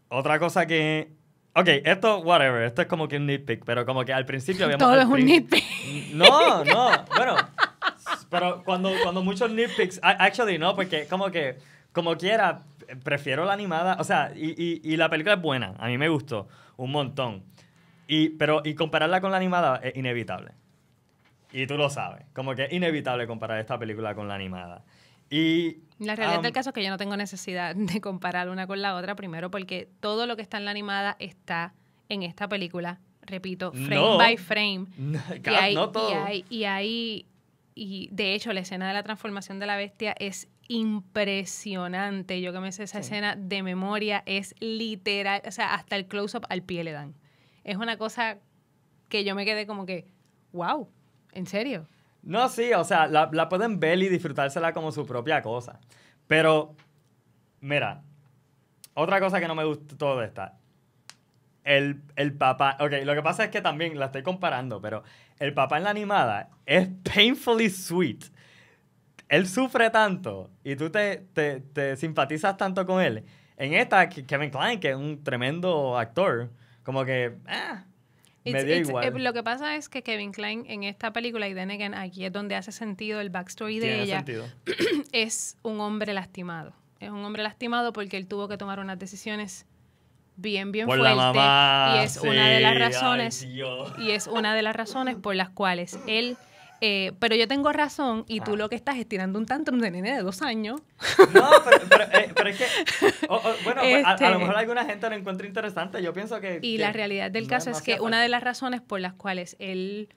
otra cosa que Ok, esto, whatever, esto es como que un nitpick, pero como que al principio habíamos... Todo es un nitpick. No, no, bueno, pero cuando, cuando muchos nitpicks, actually no, porque como que, como quiera, prefiero la animada, o sea, y, y, la película es buena, a mí me gustó un montón. Y, pero, y compararla con la animada es inevitable. Y tú lo sabes, como que es inevitable comparar esta película con la animada. Y, la realidad del um, caso es que yo no tengo necesidad *laughs* de comparar una con la otra, primero porque todo lo que está en la animada está en esta película, repito, frame by frame. *laughs* y, hay, todo. y hay, y y de hecho la escena de la transformación de la bestia es impresionante. Yo que me sé esa escena de memoria, es literal, o sea, hasta el close-up al pie le dan. Es una cosa que yo me quedé como que, wow, en serio. No, sí, o sea, la, pueden ver y disfrutársela como su propia cosa. Pero, mira, otra cosa que no me gustó de esta. El, el, papá. Ok, lo que pasa es que también la estoy comparando, pero el papá en la animada es painfully sweet él sufre tanto y tú te, simpatizas tanto con él. En esta, Kevin Klein, que es un tremendo actor, como que... Ah, dio igual. Eh, lo que pasa es que Kevin Klein en esta película, y de aquí es donde hace sentido el backstory de ella, *clears throat* es un hombre lastimado. Es un hombre lastimado porque él tuvo que tomar unas decisiones bien, bien fuertes. Y es una de las razones. y es una de las razones por las cuales él eh, pero yo tengo razón y tú ah. lo que estás es tirando un tantrum de nene de dos años. No, pero, pero, eh, es que, bueno, pues, a, lo este. mejor alguna gente lo encuentra interesante, yo pienso que... Y la realidad del caso es que una de las razones por las cuales él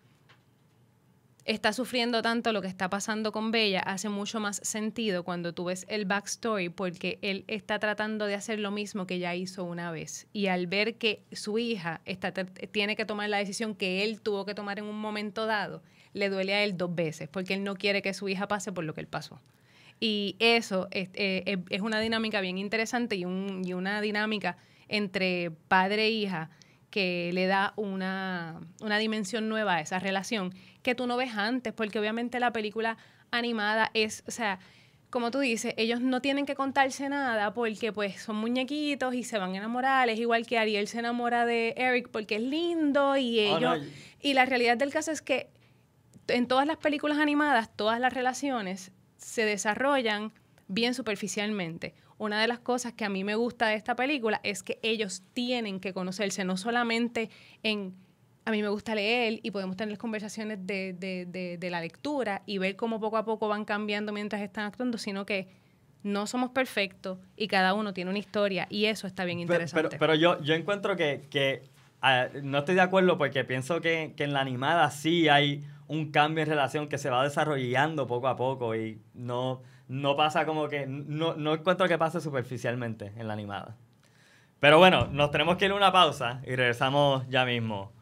está sufriendo tanto lo que está pasando con Bella hace mucho más sentido cuando tú ves el backstory porque él está tratando de hacer lo mismo que ya hizo una vez y al ver que su hija está, tiene que tomar la decisión que él tuvo que tomar en un momento dado, le duele a él dos veces, porque él no quiere que su hija pase por lo que él pasó. Y eso es, eh, una dinámica bien interesante y, una dinámica entre padre e hija que le da una, dimensión nueva a esa relación que tú no ves antes, porque obviamente la película animada es, o sea, como tú dices, ellos no tienen que contarse nada porque pues son muñequitos y se van a enamorar, es igual que Ariel se enamora de Eric porque es lindo y oh, ellos... Y la realidad del caso es que en todas las películas animadas, todas las relaciones se desarrollan bien superficialmente. Una de las cosas que a mí me gusta de esta película es que ellos tienen que conocerse, no solamente en a mí me gusta leer y podemos tener las conversaciones de, la lectura y ver cómo poco a poco van cambiando mientras están actuando, sino que no somos perfectos y cada uno tiene una historia y eso está bien interesante. Pero, pero, yo, yo encuentro que, ah, no estoy de acuerdo porque pienso que, que en la animada sí hay un cambio en relación que se va desarrollando poco a poco y no, no pasa como que, no, encuentro que pase superficialmente en la animada. Pero bueno, nos tenemos que ir a una pausa y regresamos ya mismo.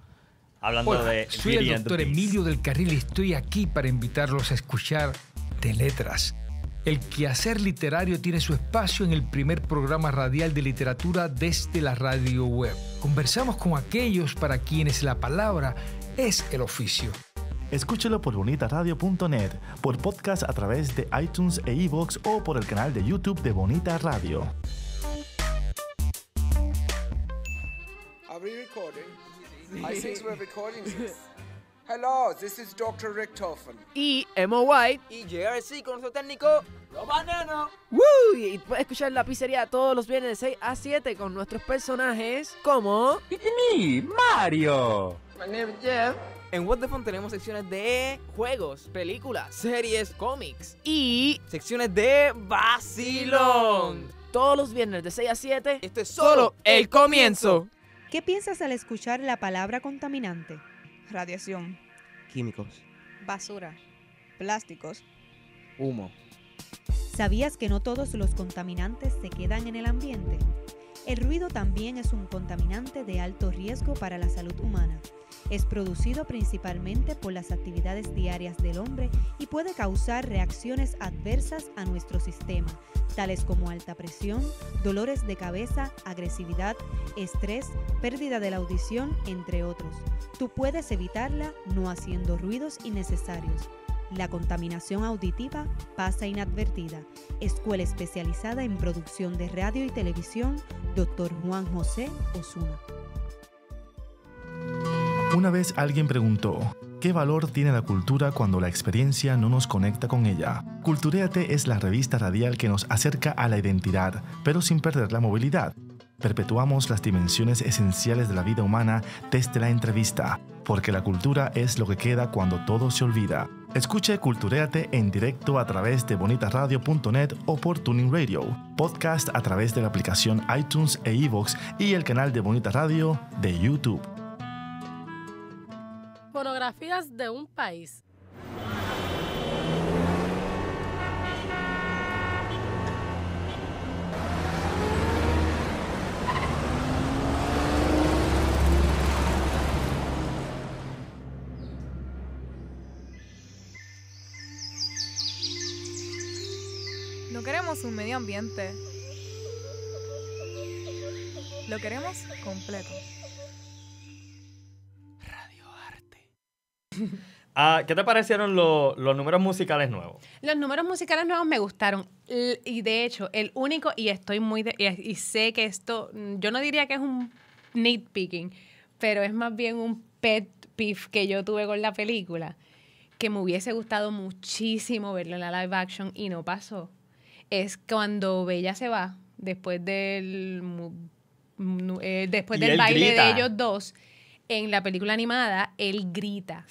Hablando de... Soy el doctor Emilio del Carril y estoy aquí para invitarlos a escuchar de letras. El quehacer literario tiene su espacio en el primer programa radial de literatura desde la radio web. Conversamos con aquellos para quienes la palabra es el oficio Escúchelo por bonitaradio.net, por podcast a través de iTunes e iVoox o por el canal de YouTube de Bonita Radio. Are recording? I think we're recording this. Hello, this is Dr. Y Emo White. Y JRC con nuestro técnico, Los Y puedes escuchar la pizzería todos los viernes de 6 a 7 con nuestros personajes como. mi Mario. My name is Jeff. En What the Fun tenemos secciones de juegos, películas, series, cómics y secciones de vacilón. Todos los viernes de 6 a 7. este es solo el comienzo. ¿Qué piensas al escuchar la palabra contaminante? Radiación, Químicos. basura, plásticos. Humo. ¿Sabías que no todos los contaminantes se quedan en el ambiente? El ruido también es un contaminante de alto riesgo para la salud humana. Es producido principalmente por las actividades diarias del hombre y puede causar reacciones adversas a nuestro sistema, tales como alta presión, dolores de cabeza, agresividad, estrés, pérdida de la audición, entre otros. Tú puedes evitarla no haciendo ruidos innecesarios. La contaminación auditiva pasa inadvertida. Escuela especializada en producción de radio y televisión, Dr. Juan José Osuna. Una vez alguien preguntó, ¿qué valor tiene la cultura cuando la experiencia no nos conecta con ella? Culturéate es la revista radial que nos acerca a la identidad, pero sin perder la movilidad. Perpetuamos las dimensiones esenciales de la vida humana desde la entrevista, porque la cultura es lo que queda cuando todo se olvida. Escuche Culturéate en directo a través de bonitaradio.net o por Tuning Radio, podcast a través de la aplicación iTunes e iVoox y el canal de Bonita Radio de YouTube de un país. No queremos un medio ambiente. Lo queremos completo. Ah, ¿Qué te parecieron los números musicales nuevos? Los números musicales nuevos me gustaron. y de hecho, el único, y estoy muy. y, sé que esto. Yo no diría que es un nitpicking, pero es más bien un pet peeve que yo tuve con la película. Que me hubiese gustado muchísimo verlo en la live action y no pasó. Es cuando Bella se va, después del. Eh, después del baile de ellos dos en la película animada él grita,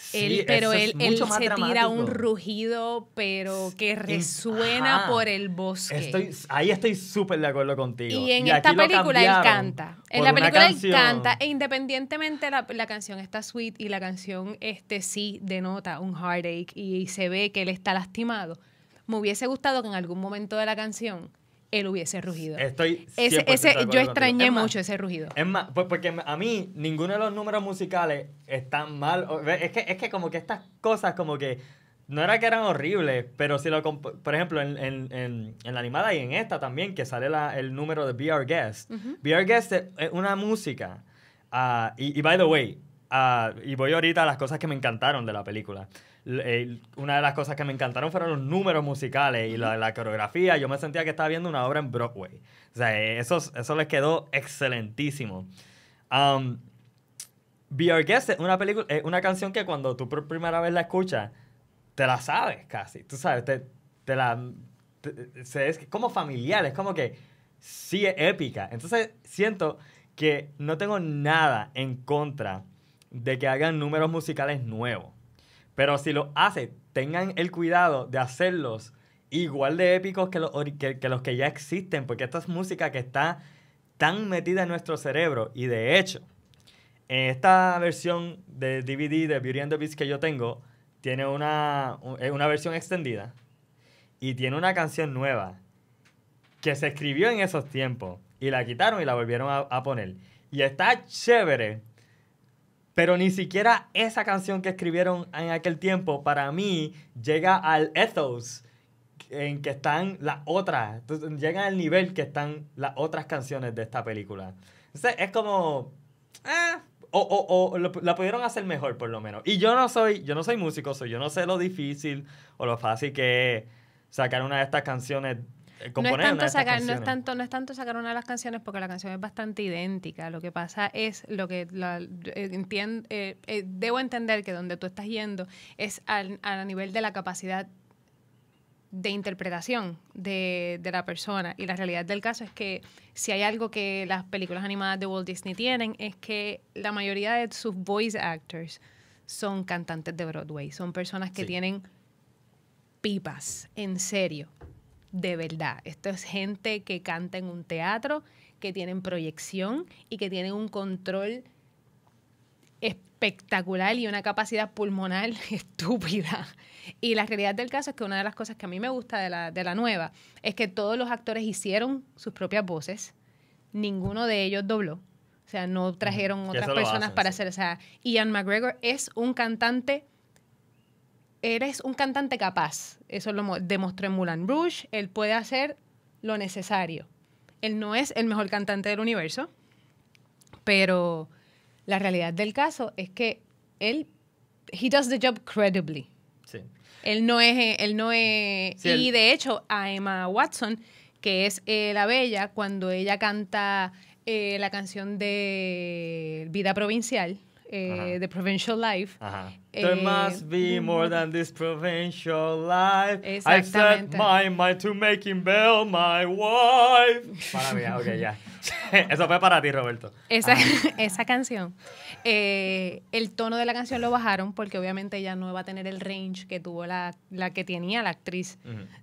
pero él, se tira un rugido, pero que resuena por el bosque. ahí estoy súper de acuerdo contigo. Y en esta película él canta. En la película él canta, e independientemente la, la, canción está sweet y la canción este sí denota un heartache y se ve que él está lastimado. Me hubiese gustado que en algún momento de la canción él hubiese rugido. Estoy ese, yo extrañé mucho ese rugido. Es más, pues porque a mí ninguno de los números musicales están mal. Es que, es que como que estas cosas como que no era que eran horribles, pero si lo por ejemplo en, en, la animada y en esta también que sale la, el número de Be Our Guest. Be Our Guest es una música. Ah, y by the way, y voy ahorita a las cosas que me encantaron de la película. Eh, una de las cosas que me encantaron fueron los números musicales y la, coreografía. Yo me sentía que estaba viendo una obra en Broadway. O sea, eh, eso, eso les quedó excelentísimo. Um, Be Our Guest es una, película, es una canción que cuando tú por primera vez la escuchas, te la sabes casi. Tú sabes, te, la. es como familiar, es como que sí es épica. Entonces siento que no tengo nada en contra de que hagan números musicales nuevos. Pero si lo hacen tengan el cuidado de hacerlos igual de épicos que los que, los que ya existen, porque esta es música que está tan metida en nuestro cerebro. Y de hecho, en esta versión de DVD de Beauty and the Beast que yo tengo, tiene una, versión extendida y tiene una canción nueva que se escribió en esos tiempos y la quitaron y la volvieron a, a poner. Y está chévere pero ni siquiera esa canción que escribieron en aquel tiempo, para mí, llega al ethos en que están las otras. Llega al nivel que están las otras canciones de esta película. Entonces, es como. Eh, o, o, o la pudieron hacer mejor, por lo menos. Y yo no soy, yo no soy músico, soy, yo no sé lo difícil o lo fácil que es sacar una de estas canciones eh, no es tanto sacar, no tanto no tanto sacar una de las canciones porque la canción es bastante idéntica lo que pasa es lo que eh, eh, debo entender que donde tú estás yendo es a nivel de la capacidad de interpretación de, la persona. Y la realidad del caso es que si hay algo que las películas animadas de Walt Disney tienen es que la mayoría de sus voice actors son cantantes de Broadway, son personas que tienen pipas, en serio, de verdad. Esto es gente que canta en un teatro, que tienen proyección y que tienen un control espectacular y una capacidad pulmonar *laughs* estúpida. Y la realidad del caso es que una de las cosas que a mí me gusta de la, nueva es que todos los actores hicieron sus propias voces, ninguno de ellos dobló. O sea, no trajeron otras personas para hacer. O sea, Ian McGregor es un cantante eres un cantante capaz. Eso lo demostró Mulan Moulin Él puede hacer lo necesario. Él no es el mejor cantante del universo, pero la realidad del caso es que él, he does the job credibly. Sí. Él no es, él no y de hecho a Emma Watson, que es eh, la bella, cuando ella canta eh, la canción de Vida Provincial, eh, de Provincial Life, Ajá. Eh, There must be mm, more than this provincial life. I set my mind to making Belle my wife. Para mí, ok, ya. *laughs* Eso fue para ti, Roberto. Esa, ah. *laughs* esa canción. Eh, el tono de la canción lo bajaron porque obviamente ella no va a tener el range que tuvo la, que tenía la actriz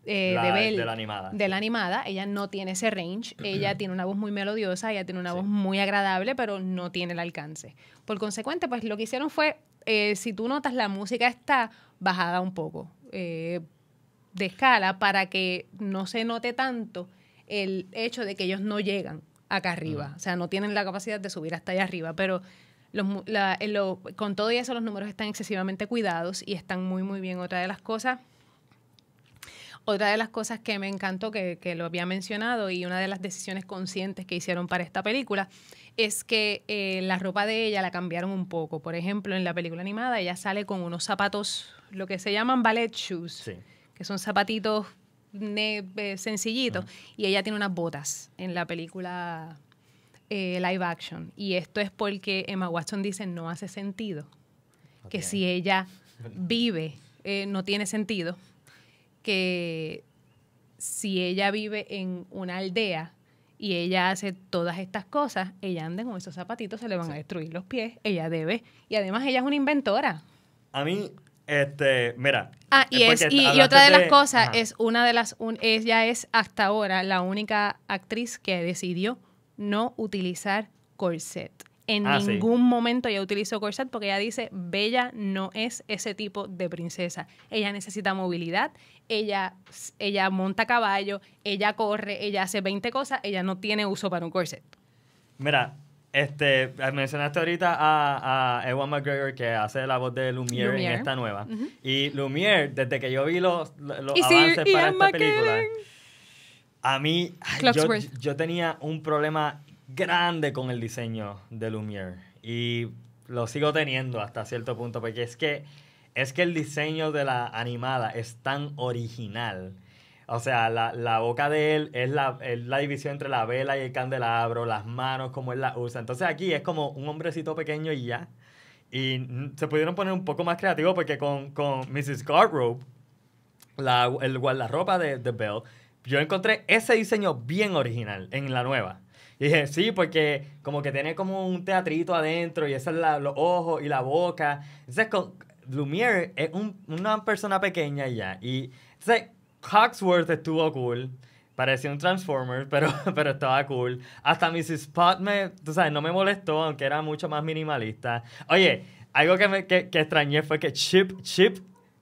eh, de Belle De la animada. De la animada. Ella no tiene ese range. *clears throat* Ella tiene una voz muy melodiosa, ella tiene una voz muy agradable, pero no tiene el alcance. Por consecuente, pues lo que hicieron fue eh, si tú notas, la música está bajada un poco eh, de escala para que no se note tanto el hecho de que ellos no llegan acá arriba. O sea, no tienen la capacidad de subir hasta allá arriba, pero eh, con todo y eso los números están excesivamente cuidados y están muy, muy bien. Otra de las cosas... Otra de las cosas que me encantó, que, que lo había mencionado, y una de las decisiones conscientes que hicieron para esta película, es que eh, la ropa de ella la cambiaron un poco. Por ejemplo, en la película animada ella sale con unos zapatos, lo que se llaman ballet shoes, que son zapatitos eh, sencillitos, y ella tiene unas botas en la película eh, live action. Y esto es porque Emma Watson dice no hace sentido, que si ella *laughs* vive, no tiene sentido, que si ella vive en una aldea, y ella hace todas estas cosas, ella anda con esos zapatitos, se le van a destruir los pies, ella debe. Y además ella es una inventora. A mí, este, mira. Ah, y, y, otra de las cosas, es una de las, ella es hasta ahora la única actriz que decidió no utilizar corset. En ah, ningún momento ella utilizó corset porque ella dice, Bella no es ese tipo de princesa. Ella necesita movilidad, ella, ella monta caballo, ella corre, ella hace 20 cosas, ella no tiene uso para un corset. Mira, este, mencionaste ahorita a, Ewan McGregor que hace la voz de Lumiere, en esta nueva. Y Lumiere, desde que yo vi los, los avances para esta película, a mí yo, yo, tenía un problema grande con el diseño de Lumiere. Y lo sigo teniendo hasta cierto punto, porque es que es que el diseño de la animada es tan original. O sea, la, boca de él es la, división entre la vela y el candelabro, las manos, como él la usa. Entonces aquí es como un hombrecito pequeño y ya. Y se pudieron poner un poco más creativos porque con, Mrs. Garrobe, la, el guardarropa de, de Bell, yo encontré ese diseño bien original en la nueva. Y dije, sí, porque como que tiene como un teatrito adentro y esos son los ojos y la boca. Entonces, Lumiere es una persona pequeña ya. Y entonces, Coxworth estuvo cool. Parecía un Transformer, *laughs* pero, pero estaba cool. Hasta Mrs. Spot me, tú sabes, no me molestó, aunque era mucho más minimalista. Oye, algo que, me, que extrañé fue que Chip, Chip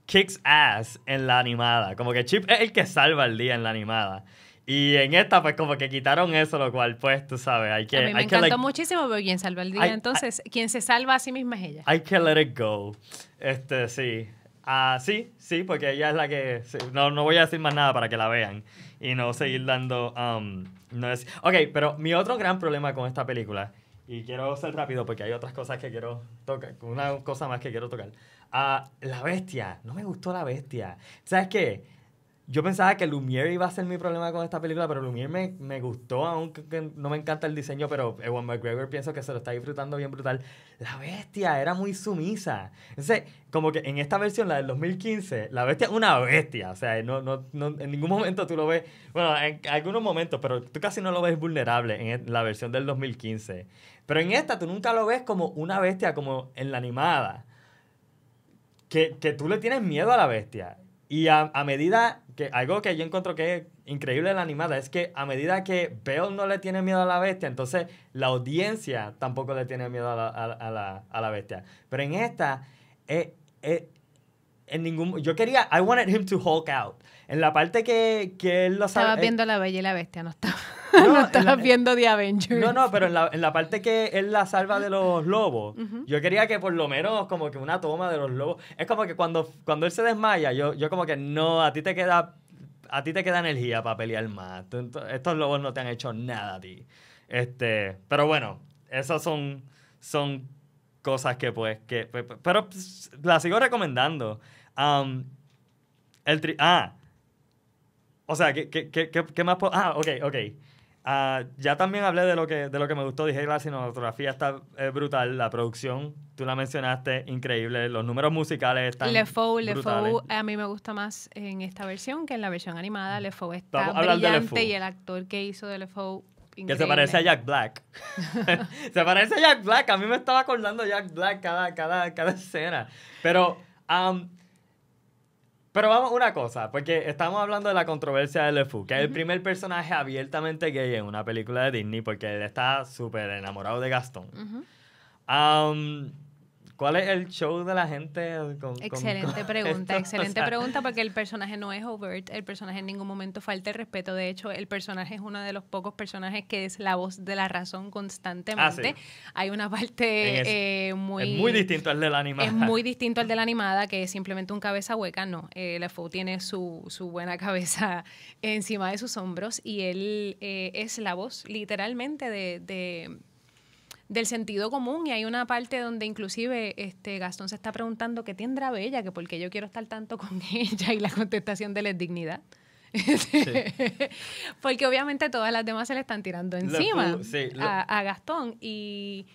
kicks ass en la animada. Como que Chip es el que salva el día en la animada. Y en esta, pues como que quitaron eso, lo cual, pues, tú sabes, hay que... me encantó muchísimo, pero quien salva el día, entonces, quien se salva a sí misma es ella. Hay que let it go. Este, sí. Ah, sí, sí, porque ella es la que... No, no voy a decir más nada para que la vean y no seguir dando... Um, no es, ok, pero mi otro gran problema con esta película, y quiero ser rápido porque hay otras cosas que quiero tocar, una cosa más que quiero tocar. Ah, la bestia, no me gustó la bestia. ¿Sabes qué? Yo pensaba que Lumiere iba a ser mi problema con esta película, pero Lumiere me, gustó, aunque no me encanta el diseño, pero Ewan McGregor pienso que se lo está disfrutando bien brutal. La bestia era muy sumisa. Entonces, como que en esta versión, la del 2015, la bestia es una bestia. O sea, no, no, no, en ningún momento tú lo ves, bueno, en algunos momentos, pero tú casi no lo ves vulnerable en la versión del 2015. Pero en esta tú nunca lo ves como una bestia, como en la animada. Que, que tú le tienes miedo a la bestia. Y a, medida que algo que yo encuentro que es increíble en la animada es que a medida que Bell no le tiene miedo a la bestia, entonces la audiencia tampoco le tiene miedo a la, a, la, bestia. Pero en esta, eh, eh, en ningún, yo quería, I wanted him to Hulk out. En la parte que, él lo sabe. Estaba eh, viendo la bella y la bestia, no estaba. *laughs* No, no estás viendo pero en la, parte que él la salva de los lobos, yo quería que por lo menos como que una toma de los lobos. Es como que cuando, cuando él se desmaya, yo, yo como que no, a ti te queda. A ti te queda energía para pelear más. estos lobos no te han hecho nada a ti. Este, pero bueno, esas son, son cosas que pues, que, pero la sigo recomendando. el ah, o sea, ¿qué, qué, qué, qué más? Ah, ok, ok. Ah, ya también hablé de lo que, de lo que me gustó, dije, la cinematografía está brutal, la producción, tú la mencionaste, increíble, los números musicales están Le Fou, Le Fou, a mí me gusta más en esta versión que en la versión animada, Le Fou está brillante y el actor que hizo de Le Fou, increíble. Que se parece a Jack Black. *laughs* se parece a Jack Black, a mí me estaba acordando Jack Black cada, cada, cada escena, pero... Um, pero vamos, una cosa, porque estamos hablando de la controversia de LeFou, que es el primer personaje abiertamente gay en una película de Disney, porque él está súper enamorado de Gastón. Um, ¿Cuál es el show de la gente? excelente pregunta, excelente *laughs* pregunta, porque el personaje no es overt, el personaje en ningún momento falta el respeto. De hecho, el personaje es uno de los pocos personajes que es la voz de la razón ah, constantemente. Hay una parte eh, muy. muy distinto al de la animada. Es muy distinto al de la animada, que es simplemente un cabeza hueca. No, eh, la tiene su, buena cabeza *laughs* encima de sus hombros y él eh, es la voz, literalmente, de del sentido común y hay una parte donde inclusive este Gastón se está preguntando qué tendrá Bella, que por qué yo quiero estar tanto con *laughs* ella y la contestación de la dignidad. *laughs* porque obviamente todas las demás se le están tirando encima A, Gastón y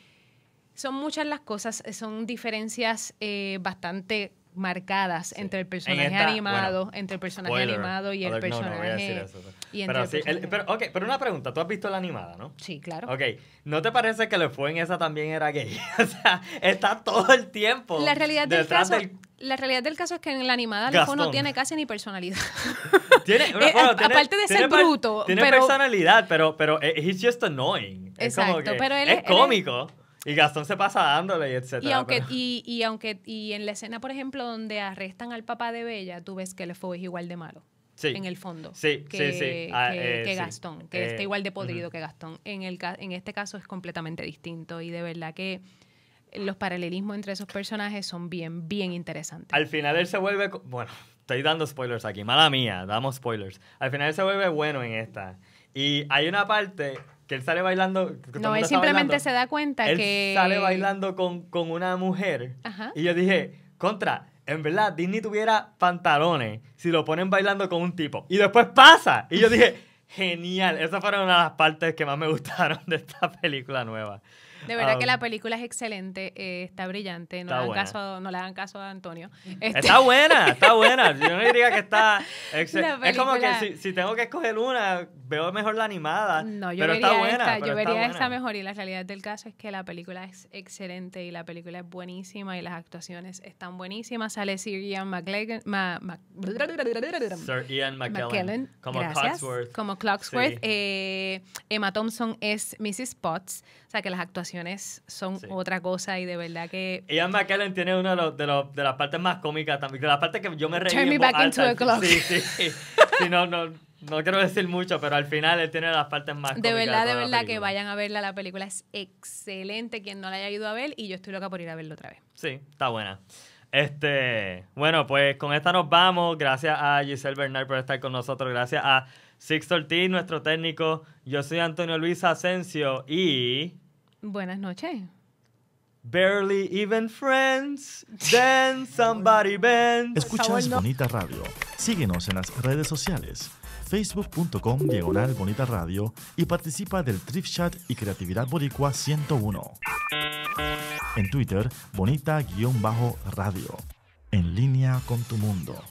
son muchas las cosas, son diferencias eh, bastante marcadas entre el personaje animado, entre el personaje animado y el personaje pero sí, pero, okay, pero una pregunta, tú has visto la animada, ¿no? Sí, claro. Ok, ¿no te parece que le fue en esa también era gay? *laughs* o sea, está todo el tiempo. La realidad del caso, la realidad del caso es que en la animada Gastón. no tiene casi ni personalidad. *laughs* Eh, tiene, aparte de ser bruto. Tiene personalidad, pero, pero eh, he's just annoying. Exacto, es pero él es, cómico. y Gastón se pasa dándole y etcétera. Y aunque, y, aunque y en la escena, por ejemplo, donde arrestan al papá de Bella, tú ves que el es igual de malo en el fondo sí, que, ah, eh, sí, Gastón, que eh, está igual de podrido que Gastón. En, el, en este caso es completamente distinto y de verdad que los paralelismos entre esos personajes son bien, bien interesantes. Al final él se vuelve, bueno, estoy dando spoilers aquí, mala mía, damos spoilers. Al final él se vuelve bueno en esta. Y hay una parte que él sale bailando. No, él simplemente se da cuenta él que... Sale bailando con, con una mujer. Y yo dije, contra, en verdad, Disney tuviera pantalones si lo ponen bailando con un tipo. Y después pasa. Y yo dije, genial. Esa fueron una de las partes que más me *laughs* gustaron de esta película nueva. De verdad que la película es excelente, eh, está brillante, no, le dan caso a, no le dan caso a Antonio. Está este buena, está buena. Yo no diría que está *laughs* excelente. Es como que si, tengo que escoger una, veo mejor la animada. No, yo pero vería está buena, yo vería mejor y la realidad del caso es que la película es excelente y la película es buenísima y las actuaciones están buenísimas. Sale Sir Ian McLagan, Sir Ian McKellen, como Clocksworth. Como eh, Emma Thompson es Mrs. Potts. O sea, que las actuaciones son otra cosa y de verdad que... Ian McKellen tiene una de, las partes más cómicas también. De las partes que yo me reí. Turn me back into a clock. Sí, sí. no, no, no quiero decir mucho, pero al final él tiene las partes más cómicas. De verdad, de, verdad que vayan a verla. La película es excelente. Quien no la haya ido a ver y yo estoy loca por ir a verla otra vez. Sí, está buena. Este, bueno, pues con esta nos vamos. Gracias a Giselle Bernard por estar con nosotros. Gracias a Six Ortiz, nuestro técnico. Yo soy Antonio Luis Asensio y... Buenas noches. Barely even friends, then somebody bends. Escuchas Bonita Radio. Síguenos en las redes sociales, facebook.com diagonal Bonita Radio y participa del trip Chat y Creatividad Boricua 101. En Twitter, bonita-radio. En línea con tu mundo.